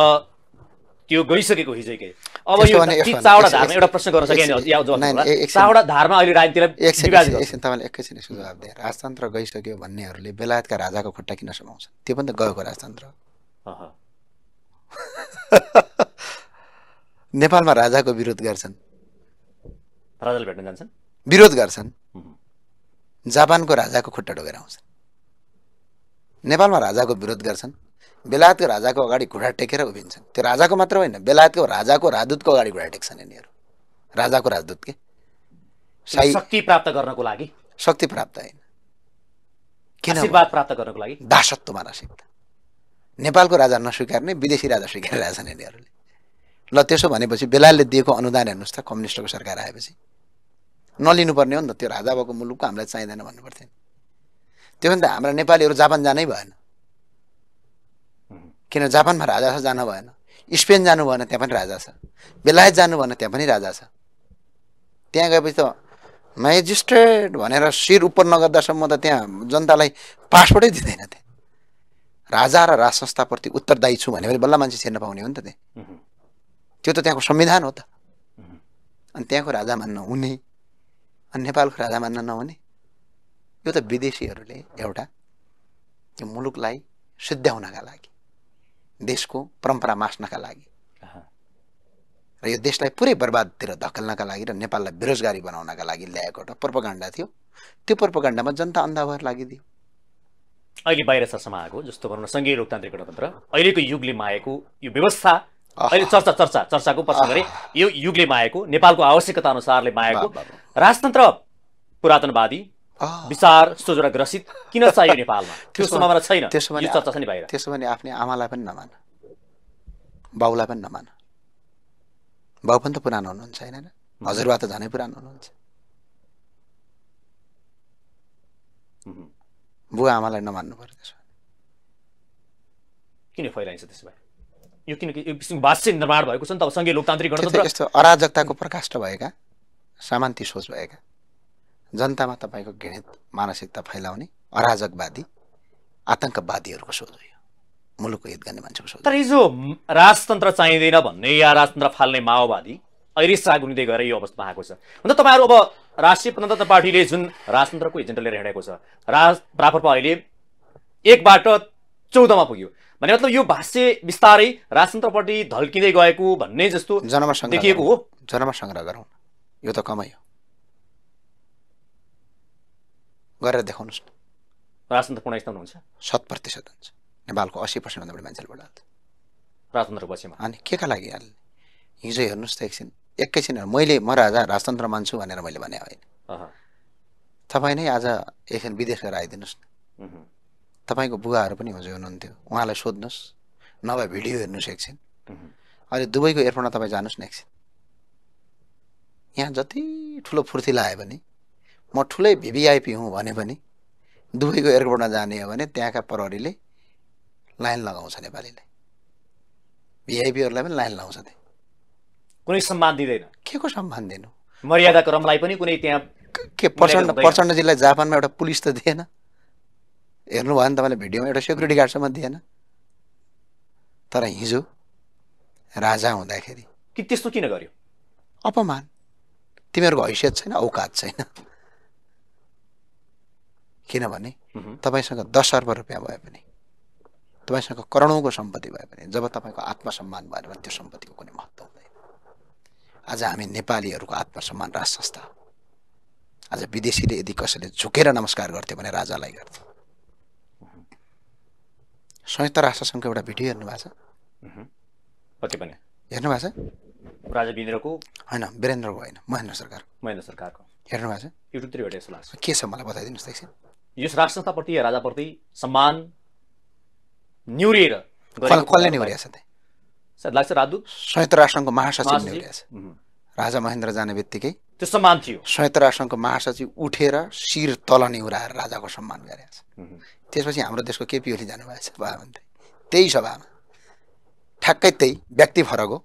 Speaker 2: त्यो गइसकेको के अब यो चारवटा धारमा एउटा प्रश्न गर्न सकिन्छ चारवटा धारमा अहिले राजनीतिलाई तपाईँले
Speaker 1: एकैछिन सुझाव दिएँ राजतन्त्र गइसक्यो भन्नेहरूले बेलायतका राजाको खुट्टा किन समाउँछ त्यो पनि त गएको राजतन्त्र नेपालमा राजाको विरोध गर्छन्
Speaker 2: राजाले भेट्न जान्छन्
Speaker 1: विरोध गर्छन् जापानको राजाको खुट्टा ढोगेर आउँछन् नेपालमा राजाको विरोध गर्छन् बेलायतको राजाको अगाडि घुँडा टेकेर उभिन्छन् त्यो राजाको मात्र होइन बेलायतको राजाको राजदूतको अगाडि घुँडा टेक्छन् यिनीहरू राजाको राजदूत के शक्ति प्राप्त गर्नको लागि शक्ति प्राप्त होइन किन प्राप्त गर्नको लागि दासत्व मानसिकता नेपालको राजा नस्वीकार्ने विदेशी राजा स्वीकारिरहेछन् यिनीहरूले ल त्यसो भनेपछि बेलायतले दिएको अनुदान हेर्नुहोस् त कम्युनिस्टको सरकार आएपछि नलिनुपर्ने हो नि त त्यो राजा भएको मुलुकको हामीलाई चाहिँदैन भन्नुपर्थ्यो नि त्यो पनि त हाम्रा नेपालीहरू जापान जानै भएन किन जापानमा राजा छ जानु भएन स्पेन जानु भएन त्यहाँ पनि राजा छ बेलायत जानु भएन त्यहाँ पनि राजा छ त्यहाँ गएपछि त म्याजिस्ट्रेट भनेर शिर उप नगर्दासम्म त त्यहाँ जनतालाई पासपोर्टै दिँदैन त्यहाँ राजा र राज संस्थाप्रति उत्तरदायी छु भने बल्ल मान्छे छिर्न पाउने हो नि त त्यहाँ त्यो त त्यहाँको संविधान हो त अनि त्यहाँको राजा मान्न हुने अनि नेपालको राजा मान्न नहुने यो त विदेशीहरूले एउटा त्यो मुलुकलाई सिद्ध्याउनका लागि देशको परम्परा मास्नका लागि र यो देशलाई पुरै बर्बादतिर धकल्नका लागि र नेपाललाई बेरोजगारी बनाउनका लागि ल्याएको एउटा पर्पकाण्डा थियो
Speaker 2: त्यो पर्पकाण्डामा जनता अन्धा भएर लागिदियो अहिले बाहिर सरसम्म आएको जस्तो भनौँ न सङ्घीय लोकतान्त्रिक गणतन्त्र अहिलेको युगले माएको यो व्यवस्था अहिले चर्चा चर्चा चर्चाको प्रश्न गरे यो युगले माएको नेपालको आवश्यकता अनुसारले माएको राजतन्त्र पुरातनवादी विचार सोचना ग्रसित किन चाहियो नेपालमा त्यो सम्भावना छैन त्यसो भने चर्चा छ नि बाहिर त्यसो भने आफ्नै आमालाई पनि नमान बाउलाई पनि नमान
Speaker 1: बाउ पनि त पुरानो हुनुहुन्छ होइन हजुरबा त झनै पुरानो हुनुहुन्छ बुवा आमालाई नमान्नु पर्यो त्यसो
Speaker 2: किन फैलाइन्छ त्यसो भए यो किनकि यो भाष्य निर्माण भएको छ नि त अब सङ्घीय लोकतान्त्रिक यस्तो
Speaker 1: अराजकताको प्रकाष्ठ भएका सामान्ती सोच भएका जनतामा तपाईँको घृणित मानसिकता फैलाउने अराजकवादी आतङ्कवादीहरूको सोच हो मुलुकको हित गर्ने मान्छेको सोच तर
Speaker 2: हिजो राजतन्त्र चाहिँदैन भन्ने या राजतन्त्र फाल्ने माओवादी अहिले साग हुँदै गएर यो अवस्था आएको छ हुन तपाईँहरू अब राष्ट्रिय प्रजातन्त्र पार्टीले जुन राजतन्त्रको एजेन्डा लिएर हिँडेको छ राज राप्रपा अहिले एकबाट चौधमा पुग्यो भने मतलब यो भाष्य बिस्तारै राजतन्त्रपट्टि ढल्किँदै गएको भन्ने जस्तो जनमा देखिएको हो जनमा सङ्ग्रह गरौँ यो त कमै हो
Speaker 1: गरेर देखाउनुहोस् न
Speaker 2: राजतन्त्र पूर्ण स्थान हुन्छ
Speaker 1: शत प्रतिशत हुन्छ नेपालको असी पर्सेन्टभन्दा बढी मान्छेले भोट हाल्छ राजतन्त्र पछिमा अनि के का लागि हाल्ने हिजो हेर्नुहोस् त एकछिन एकैछिन मैले म राजा राजतन्त्र मान्छु भनेर मैले भने होइन तपाईँ नै आज एकछिन विदेश गएर आइदिनुहोस् न तपाईँको बुवाहरू पनि हुँदै हुनुहुन्थ्यो उहाँलाई सोध्नुहोस् नभए भिडियो हेर्नुहोस् एकछिन अहिले दुबईको एयरपोर्टमा तपाईँ जानुहोस् न एकछिन यहाँ जति ठुलो फुर्ती लगायो भने म ठुलै भिभिआइपी हुँ भने पनि दुबईको एयरपोर्टमा जाने हो भने त्यहाँका प्रहरीले लाइन लगाउँछ नेपालीलाई भिआइपीहरूलाई पनि लाइन लगाउँछ त्यहाँ
Speaker 2: कुनै सम्मान दिँदैन के को सम्मान दिनु मर्यादा क्रमलाई पनि कुनै त्यहाँ के प्रचण्ड
Speaker 1: प्रचण्डजीलाई जापानमा एउटा पुलिस त दिएन हेर्नुभयो भने तपाईँले भिडियोमा एउटा सेक्युरिटी गार्डसम्म दिएन तर हिजो राजा हुँदाखेरि कि त्यस्तो किन गर्यो अपमान तिमीहरूको हैसियत छैन औकात छैन किनभने तपाईँसँग दस अर्ब रुपियाँ भए पनि तपाईँसँग करोडौँको सम्पत्ति भए पनि जब तपाईँको आत्मसम्मान भएन भने त्यो सम्पत्तिको कुनै महत्त्व हुँदैन आज हामी नेपालीहरूको आत्मसम्मान राज संस्था आज विदेशीले यदि कसैले झुकेर नमस्कार गर्थ्यो भने राजालाई गर्थ्यो संयुक्त राष्ट्रसङ्घको एउटा भिडियो हेर्नु भएको छ हेर्नु भएको
Speaker 2: छ राजा वीरेन्द्रको होइन वीरेन्द्रको होइन महेन्द्र सरकारको महेन्द्र सरकारको हेर्नु भएको छ युट्युबतिर के छ मलाई बताइदिनुहोस् त एकछिन यस राजसंस्थाप्रति राजाप्रति सम्मान न्युरिएर कसले न्युरिया छ सायद लाग्छ राजदूत
Speaker 1: संयुक्त राष्ट्रको महासचिव न्युरिया छ राजा महेन्द्र जाने बित्तिकै त्यो सम्मान थियो संयुक्त राष्ट्रको महासचिव उठेर शिर तल निहुराएर राजाको सम्मान गरेछ त्यसपछि हाम्रो देशको केपी ओली जानुभएको छ सभामन्त्री त्यही सभामा ठ्याक्कै त्यही व्यक्ति फरक हो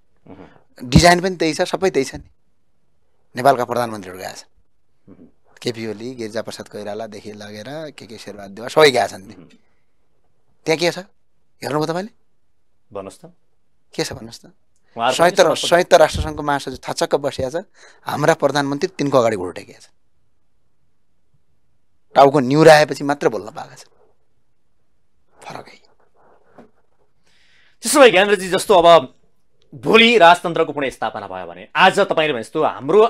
Speaker 1: डिजाइन पनि त्यही छ सबै त्यही छ नि नेपालका प्रधानमन्त्रीहरू गएछन् केपी ओली गिरिजाप्रसाद कोइरालादेखि लगेर के के शेरबहादेवा सबै गएका छन् त्यहाँ के छ हेर्नुभयो तपाईँले भन्नुहोस् त के छ भन्नुहोस् त
Speaker 2: संयुक्त संयुक्त
Speaker 1: राष्ट्रसङ्घको महासचिव थचक्क बसिया छ हाम्रा प्रधानमन्त्री तिनको अगाडि घुरो छ टाउको आएपछि मात्र बोल्न पाएको छ फरकै
Speaker 2: त्यसो भए ज्ञानेन्द्रजी जस्तो अब भोलि राजतन्त्रको पुनः स्थापना भयो भने आज तपाईँले भने जस्तो हाम्रो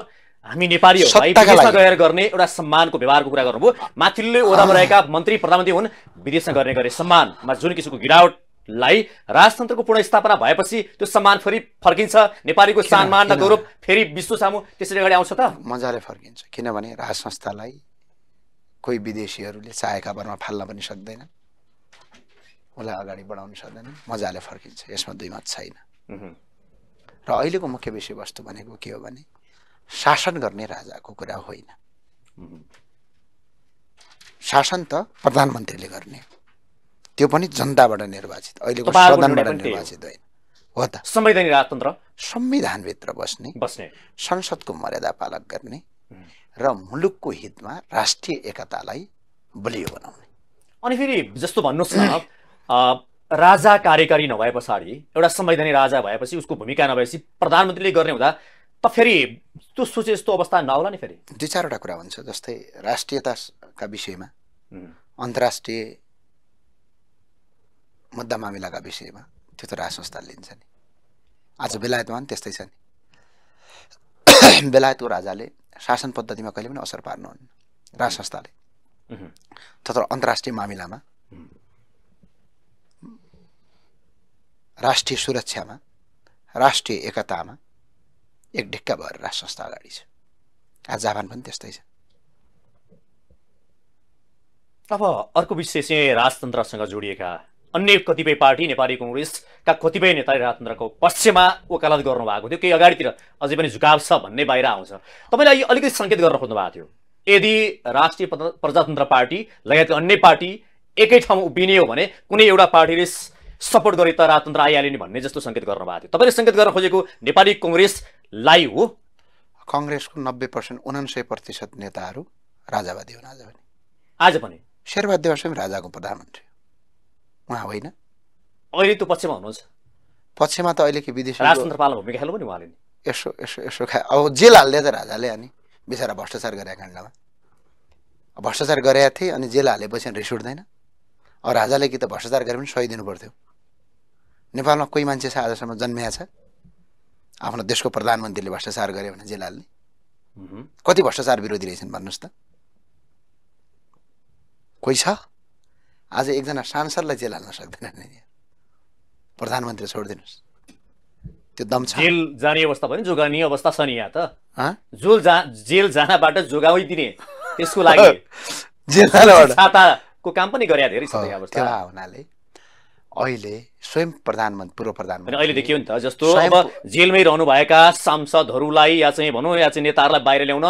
Speaker 2: हामी नेपाली हो है विदेशमा गएर गर्ने एउटा सम्मानको व्यवहारको कुरा गर्नुभयो माथिल्लो ओदामा रहेका मन्त्री प्रधानमन्त्री हुन् विदेशमा गर्ने गरे सम्मानमा जुन किसिमको गिरावटलाई राजतन्त्रको पूर्ण स्थापना भएपछि त्यो सम्मान फेरि फर्किन्छ नेपालीको सम्मान र गौरव फेरि विश्व सामु त्यसरी अगाडि आउँछ त मजाले फर्किन्छ किनभने राज
Speaker 1: संस्थालाई कोही विदेशीहरूले चाहेका भरमा फाल्न पनि सक्दैन उसलाई अगाडि बढाउन सक्दैन मजाले फर्किन्छ यसमा दुई मत छैन र अहिलेको मुख्य विषयवस्तु भनेको के हो भने शासन गर्ने राजाको कुरा होइन शासन त प्रधानमन्त्रीले गर्ने त्यो पनि जनताबाट निर्वाचित अहिलेको सदनबाट निर्वाचित होइन हो त
Speaker 2: संवैधानिक राजतन्त्र
Speaker 1: संविधानभित्र बस्ने बस्ने संसदको मर्यादा पालक गर्ने र मुलुकको
Speaker 2: हितमा राष्ट्रिय एकतालाई बलियो बनाउने अनि फेरि जस्तो भन्नुहोस् न राजा कार्यकारी नभए पछाडि एउटा संवैधानिक राजा भएपछि उसको भूमिका नभएपछि प्रधानमन्त्रीले गर्ने हुँदा त फेरि त्यो सोचे जस्तो अवस्था नआउला नि फेरि दुई चारवटा कुरा हुन्छ
Speaker 1: जस्तै राष्ट्रियताका विषयमा अन्तर्राष्ट्रिय मुद्दा मामिलाका विषयमा त्यो त राज संस्थाले लिन्छ नि आज बेलायतमा पनि त्यस्तै छ नि बेलायतको राजाले शासन पद्धतिमा कहिले पनि असर पार्नुहुन्न राज संस्थाले तर अन्तर्राष्ट्रिय मामिलामा राष्ट्रिय सुरक्षामा राष्ट्रिय एकतामा
Speaker 2: एक ढिक्का भएर राष्ट्र संस्था अगाडि छ आज जापान पनि त्यस्तै छ अब अर्को विषय चाहिँ राजतन्त्रसँग जोडिएका अन्य कतिपय पार्टी नेपाली कङ्ग्रेसका कतिपय नेताले राजतन्त्रको पक्षमा वकालत गर्नुभएको थियो केही अगाडितिर अझै पनि झुकाव छ भन्ने बाहिर आउँछ तपाईँले अहिले अलिकति सङ्केत गर्न खोज्नु भएको थियो यदि राष्ट्रिय प्रजातन्त्र पार्टी लगायत अन्य पार्टी एकै ठाउँमा उभिने हो भने कुनै एउटा पार्टीले सपोर्ट गरे त राजतन्त्र आइहाल्यो नि भन्ने जस्तो सङ्केत गर्नुभएको थियो तपाईँले सङ्केत गर्न खोजेको नेपाली कङ्ग्रेसलाई हो कङ्ग्रेसको नब्बे पर्सेन्ट उनान्सय प्रतिशत नेताहरू
Speaker 1: राजावादी हुन् आज पनि आज पनि शेरबहादुर देवास्वामी राजाको प्रधानमन्त्री उहाँ होइन अहिले त पक्षमा हुनुहुन्छ पक्षमा त अहिले के विदेश राजतन्त्रपाल
Speaker 2: भूमिका खेल्नु पनि उहाँले
Speaker 1: यसो यसो यसो खा अब जेल हाल्दै त राजाले अनि बिचरा भ्रष्टाचार गरे काण्डमा भ्रष्टाचार गरेका थिए अनि जेल हालेपछि रिस उठ्दैन अब राजाले कि त भ्रष्टाचार गरे पनि सही दिनु पर्थ्यो नेपालमा कोही मान्छे छ आजसम्म जन्मिया छ आफ्नो देशको प्रधानमन्त्रीले भ्रष्टाचार गर्यो भने जेल कति भ्रष्टाचार विरोधी रहेछन् भन्नुहोस् त कोही छ आज एकजना सांसदलाई जेल हाल्न सक्दैन प्रधानमन्त्री छोडिदिनुहोस् त्यो दम छ
Speaker 2: जेल जाने अवस्था पनि जोगाउने अवस्था छ नि यहाँ त जो जा जेल जानबाट जोगाइदिने त्यसको लागि जेल छाताको काम पनि गरे धेरै छ हुनाले
Speaker 1: अहिले स्वयं प्रधानमन्त्री पूर्व प्रधानमन्त्री अहिले देखियो
Speaker 2: नि त जस्तो अब जेलमै रहनुभएका सांसदहरूलाई या चाहिँ भनौँ या चाहिँ नेताहरूलाई बाहिर ल्याउन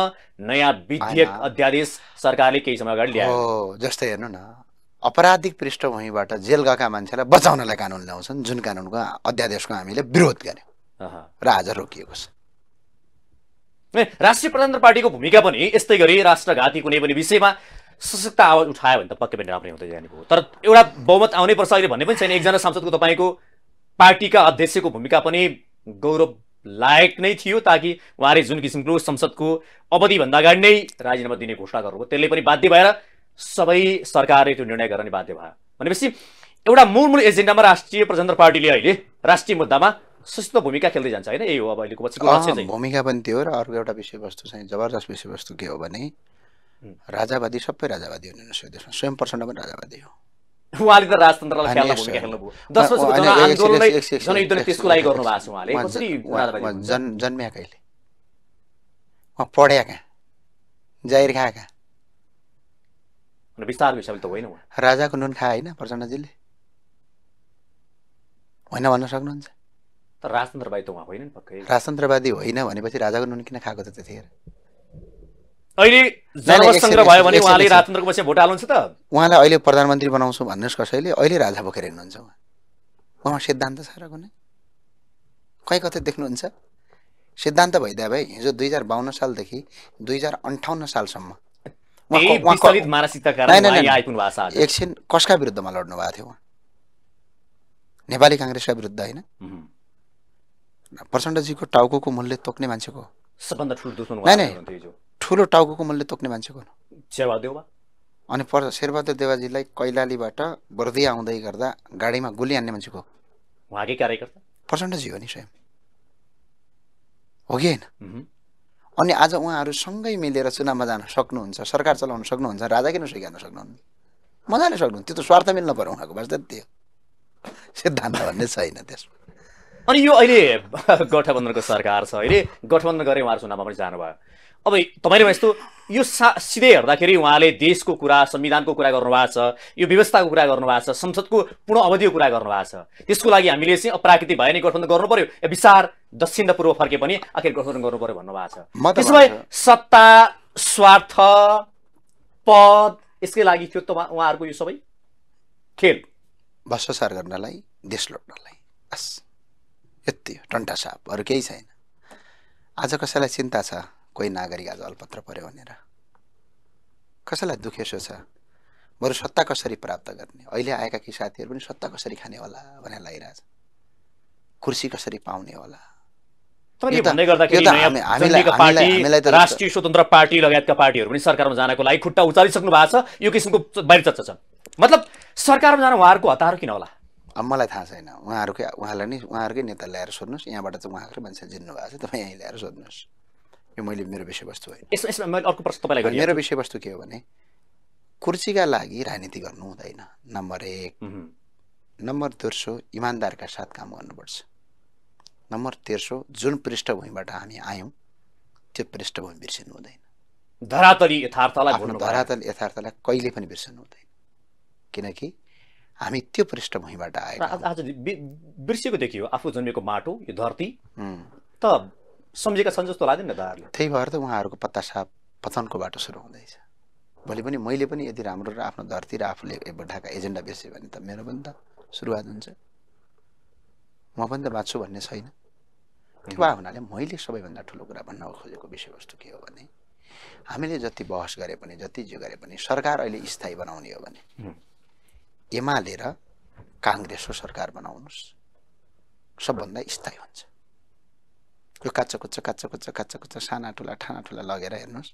Speaker 2: नयाँ विधेयक अध्यादेश सरकारले केही समय अगाडि ल्यायो
Speaker 1: जस्तै हेर्नु न अपराधिक पृष्ठभूमिबाट जेल गएका मान्छेलाई बचाउनलाई कानुन ल्याउँछन् जुन कानुनको अध्यादेशको हामीले विरोध गर्यौँ र आज
Speaker 2: रोकिएको छ राष्ट्रिय प्रजातन्त्र पार्टीको भूमिका पनि यस्तै गरी राष्ट्रघाती कुनै पनि विषयमा सशक्त आवाज उठायो भने त पक्कै पनि राम्रै हुँदै जाने भयो तर एउटा बहुमत आउनै पर्छ अहिले भन्ने पनि छैन एकजना सांसदको तपाईँको पार्टीका अध्यक्षको भूमिका पनि गौरव लायक नै थियो ताकि उहाँले जुन किसिमको संसदको अवधिभन्दा अगाडि नै राजीनामा दिने घोषणा गर्नुभयो त्यसले पनि बाध्य भएर सबै सरकारले त्यो निर्णय गराउने बाध्य भयो भनेपछि एउटा मूल मूल एजेन्डामा राष्ट्रिय प्रजातन्त्र पार्टीले अहिले राष्ट्रिय मुद्दामा सुस्त भूमिका खेल्दै जान्छ होइन यही हो अब अहिलेको
Speaker 1: भूमिका पनि थियो र अर्को एउटा विषयवस्तु चाहिँ जबरजस्त विषयवस्तु के हो भने राजावादी सबै राजावादी हुनुहुन्छ देशमा स्वयं प्रचण्ड पनि राजावादी हो
Speaker 2: उहाँले त राजतन्त्रलाई ख्याल भूमिका खेल्नुभयो दस वर्षको जनआन्दोलनलाई जनयुद्धले त्यसको लागि गर्नु उहाँले कसरी
Speaker 1: जन् जन्म्या कहिले उहाँ पढ्या कहाँ जाहिर खाए कहाँ
Speaker 2: विस्तारको त होइन
Speaker 1: राजाको नुन खाए होइन प्रचण्डजीले होइन भन्न सक्नुहुन्छ
Speaker 2: तर राजतन्त्रवादी त उहाँ होइन नि पक्कै राजतन्त्रवादी होइन
Speaker 1: भनेपछि राजाको नुन किन खाएको त त्यतिखेर
Speaker 2: अहिले जनसङ्ग्रह भयो भने उहाँले राजतन्त्रको पछि भोट हाल्नुहुन्छ त
Speaker 1: उहाँलाई अहिले प्रधानमन्त्री बनाउँछु भन्नुहोस् कसैले अहिले राजा बोकेर हिँड्नुहुन्छ उहाँ उहाँ सिद्धान्त छ र कुनै कहीँ कतै देख्नुहुन्छ सिद्धान्त भइदिए भाइ हिजो दुई हजार बाहन्न सालदेखि दुई हजार अन्ठाउन्न सालसम्म एकछिन कसका विरुद्धमा लड्नु भएको थियो उहाँ नेपाली काङ्ग्रेसका विरुद्ध होइन प्रचण्डजीको टाउको मूल्य तोक्ने मान्छेको
Speaker 2: सबभन्दा ठुलो दुश्मन
Speaker 1: ठुलो टाउको मूल्य तोक्ने मान्छे को अनि पर शेरबहादुर देवाजीलाई कैलालीबाट बर्दी आउँदै गर्दा गाडीमा गोली हान्ने मान्छेको
Speaker 2: को कार्यकर्ता
Speaker 1: प्रचण्डजी हो नि स्वयं हो कि होइन अनि आज सँगै मिलेर चुनावमा जान सक्नुहुन्छ सरकार चलाउन सक्नुहुन्छ राजा किन स्वीकार्न सक्नुहुन्छ मजाले सक्नुहुन्छ त्यो त स्वार्थ मिल्न पऱ्यो उहाँको भाषा त्यो सिद्धान्त भन्ने छैन त्यसमा
Speaker 2: अनि यो अहिले गठबन्धनको सरकार छ अहिले गठबन्धन गरेर उहाँहरू चुनावमा पनि जानुभयो अब तपाईँले यस्तो यो सा सिधै हेर्दाखेरि उहाँले देशको कुरा संविधानको कुरा गर्नुभएको छ यो व्यवस्थाको कुरा गर्नुभएको छ संसदको पूर्ण अवधिको कुरा गर्नुभएको छ त्यसको लागि हामीले चाहिँ अप्राकृतिक भए नै गठबन्धन गर्नु पर्यो विचार दक्षिण र पूर्व फर्के पनि आखिर गठबन्धन गर्नु पर्यो भन्नुभएको छ त्यसो भए सत्ता स्वार्थ पद यसकै लागि थियो त उहाँहरूको यो सबै खेल
Speaker 1: भ्रष्टाचार गर्नलाई देश लुट्नलाई यति टन्टा साप अरू केही छैन आज कसैलाई चिन्ता छ कोही नागरिक आज अलपत्र पऱ्यो भनेर कसैलाई दुखेसो छ बरु सत्ता कसरी प्राप्त गर्ने अहिले आएका कि साथीहरू पनि सत्ता कसरी खाने होला भनेर लागिरहेछ कुर्सी कसरी पाउने होला
Speaker 2: राष्ट्रिय स्वतन्त्र पार्टी लगायतका पार्टीहरू पनि सरकारमा जानको लागि खुट्टा उचालिसक्नु भएको छ यो किसिमको बाहिर चर्चा छ मतलब सरकारमा जान उहाँहरूको हतार किन होला अब मलाई थाहा छैन उहाँहरूकै
Speaker 1: उहाँलाई नै उहाँहरूकै नेता ल्याएर सोध्नुहोस् यहाँबाट चाहिँ उहाँहरूकै मान्छे जिन्नु भएको छ तपाईँ यहीँ ल्याएर सोध्नुहोस् यो मैले मेरो विषयवस्तु होइन
Speaker 2: यसमा यसमा मैले अर्को प्रश्न तपाईँलाई मेरो
Speaker 1: विषयवस्तु के हो भने कुर्सीका लागि राजनीति गर्नु हुँदैन नम्बर एक नम्बर दोस्रो इमान्दारका साथ काम गर्नुपर्छ नम्बर तेर्सो जुन पृष्ठभूमिबाट हामी आयौँ त्यो पृष्ठभूमि बिर्सिनु हुँदैन धरातली यथार्थलाई धरातल
Speaker 2: यथार्थलाई कहिले पनि बिर्सनु हुँदैन किनकि हामी त्यो पृष्ठभूमिबाट आयो आज बिर्सिएको देखियो आफू जन्मेको माटो यो धरती त सम्झेका छन् जस्तो लाग्दैन दाहरूले
Speaker 1: त्यही भएर त उहाँहरूको पत्ता साप पतनको बाटो सुरु हुँदैछ भोलि पनि मैले पनि यदि राम्रो र आफ्नो धरती र आफूले ढाका एजेन्डा बेच्यो भने त मेरो पनि त सुरुवात हुन्छ म पनि त बाँच्छु भन्ने छैन त्यो हुनाले मैले सबैभन्दा ठुलो कुरा भन्न खोजेको विषयवस्तु के हो भने हामीले जति बहस गरे पनि जति जे गरे पनि सरकार अहिले स्थायी बनाउने हो भने एमाले र काङ्ग्रेसको सरकार बनाउनुहोस् सबभन्दा स्थायी हुन्छ यो काचा कुच्चा काचा कुच्चा काचा कुच्चा साना ठुला ठाना ठुला लगेर हेर्नुहोस्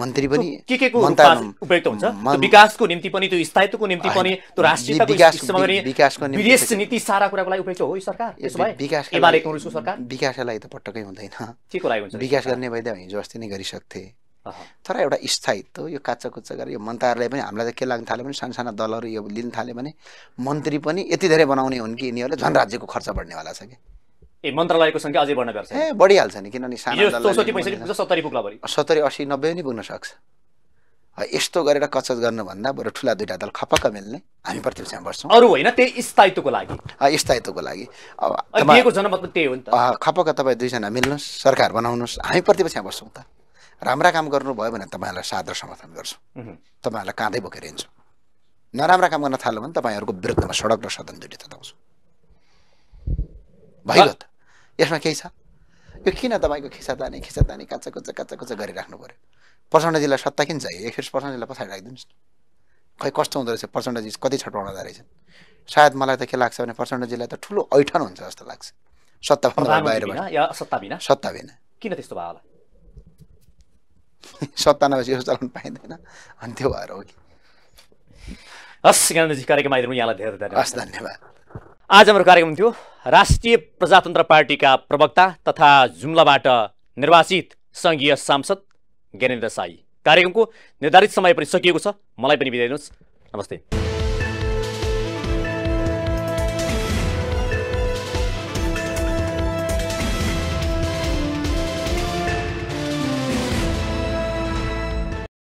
Speaker 1: मन्त्री पनि के के को उपयुक्त
Speaker 2: हुन्छ विकासको निम्ति पनि त्यो स्थायित्वको निम्ति पनि त्यो राष्ट्रियताको विकासको विदेश नीति सारा कुराको लागि उपयुक्त हो यो सरकार त्यसो सरकार लागि त
Speaker 1: पटक्कै हुँदैन के को लागि हुन्छ विकास गर्ने भइदियो हिजो अस्ति नै गरिसक्थे तर एउटा स्थायित्व यो काचा कुच्चा गरेर यो मन्त्रालय पनि हामीलाई त के लाग्न थाल्यो भने साना साना दलहरू यो लिन थाल्यो भने मन्त्री पनि यति धेरै बनाउने हुन् कि यिनीहरूले झन् राज्यको खर्च बढ्नेवाला छ कि
Speaker 2: ए मन्त्रालयको सङ्ख्या अझै बढ्न पर्छ ए
Speaker 1: बढिहाल्छ नि किनभने सत्तरी पुग्ला सत्तरी असी नब्बे नि पुग्न सक्छ यस्तो गरेर कचत गर्नुभन्दा बरु ठुला दुइटा दल खपक्क मिल्ने हामी प्रतिपक्षमा बस्छौँ अरू होइन त्यही स्थायित्वको लागि स्थायित्वको लागि अब जनमत त्यही हो नि त खपक्क तपाईँ दुईजना मिल्नुहोस् सरकार बनाउनुहोस् हामी प्रतिपक्षमा बस्छौँ त राम्रा काम गर्नुभयो भने तपाईँहरूलाई सादर समर्थन गर्छौँ तपाईँहरूलाई काँधै बोकेर हिँड्छौँ नराम्रा काम गर्न थाल्यो भने तपाईँहरूको विरुद्धमा सडक र सदन दुइटै तताउँछौँ भइगयो यसमा केही छ यो किन तपाईँको खिचातानी ताने काचा कुचा काचा कुचा गरिराख्नु पऱ्यो प्रचण्डजीलाई सत्ता किन चाहियो एकखेप प्रचण्डजीलाई पछाडि राखिदिनुहोस् न खै कस्तो हुँदो रहेछ प्रचण्डजी कति छटपटाउँदो रहेछन् सायद मलाई त के लाग्छ भने प्रचण्डजीलाई त ठुलो ऐठन हुन्छ जस्तो लाग्छ सत्ता बाहिर
Speaker 2: सत्ता बिना किन त्यस्तो भयो होला
Speaker 1: सत्ता नभएपछि यो चलाउनु पाइँदैन
Speaker 2: अनि त्यो भएर हो कि हस् गान्धीजी कार्यक्रम आइदिनु यहाँलाई धेरै धेरै हस् धन्यवाद आज हाम्रो कार्यक्रम थियो राष्ट्रिय प्रजातन्त्र पार्टीका प्रवक्ता तथा जुम्लाबाट निर्वाचित सङ्घीय सांसद ज्ञानेन्द्र साई कार्यक्रमको निर्धारित समय पनि सकिएको छ मलाई पनि बिदा दिनुहोस् नमस्ते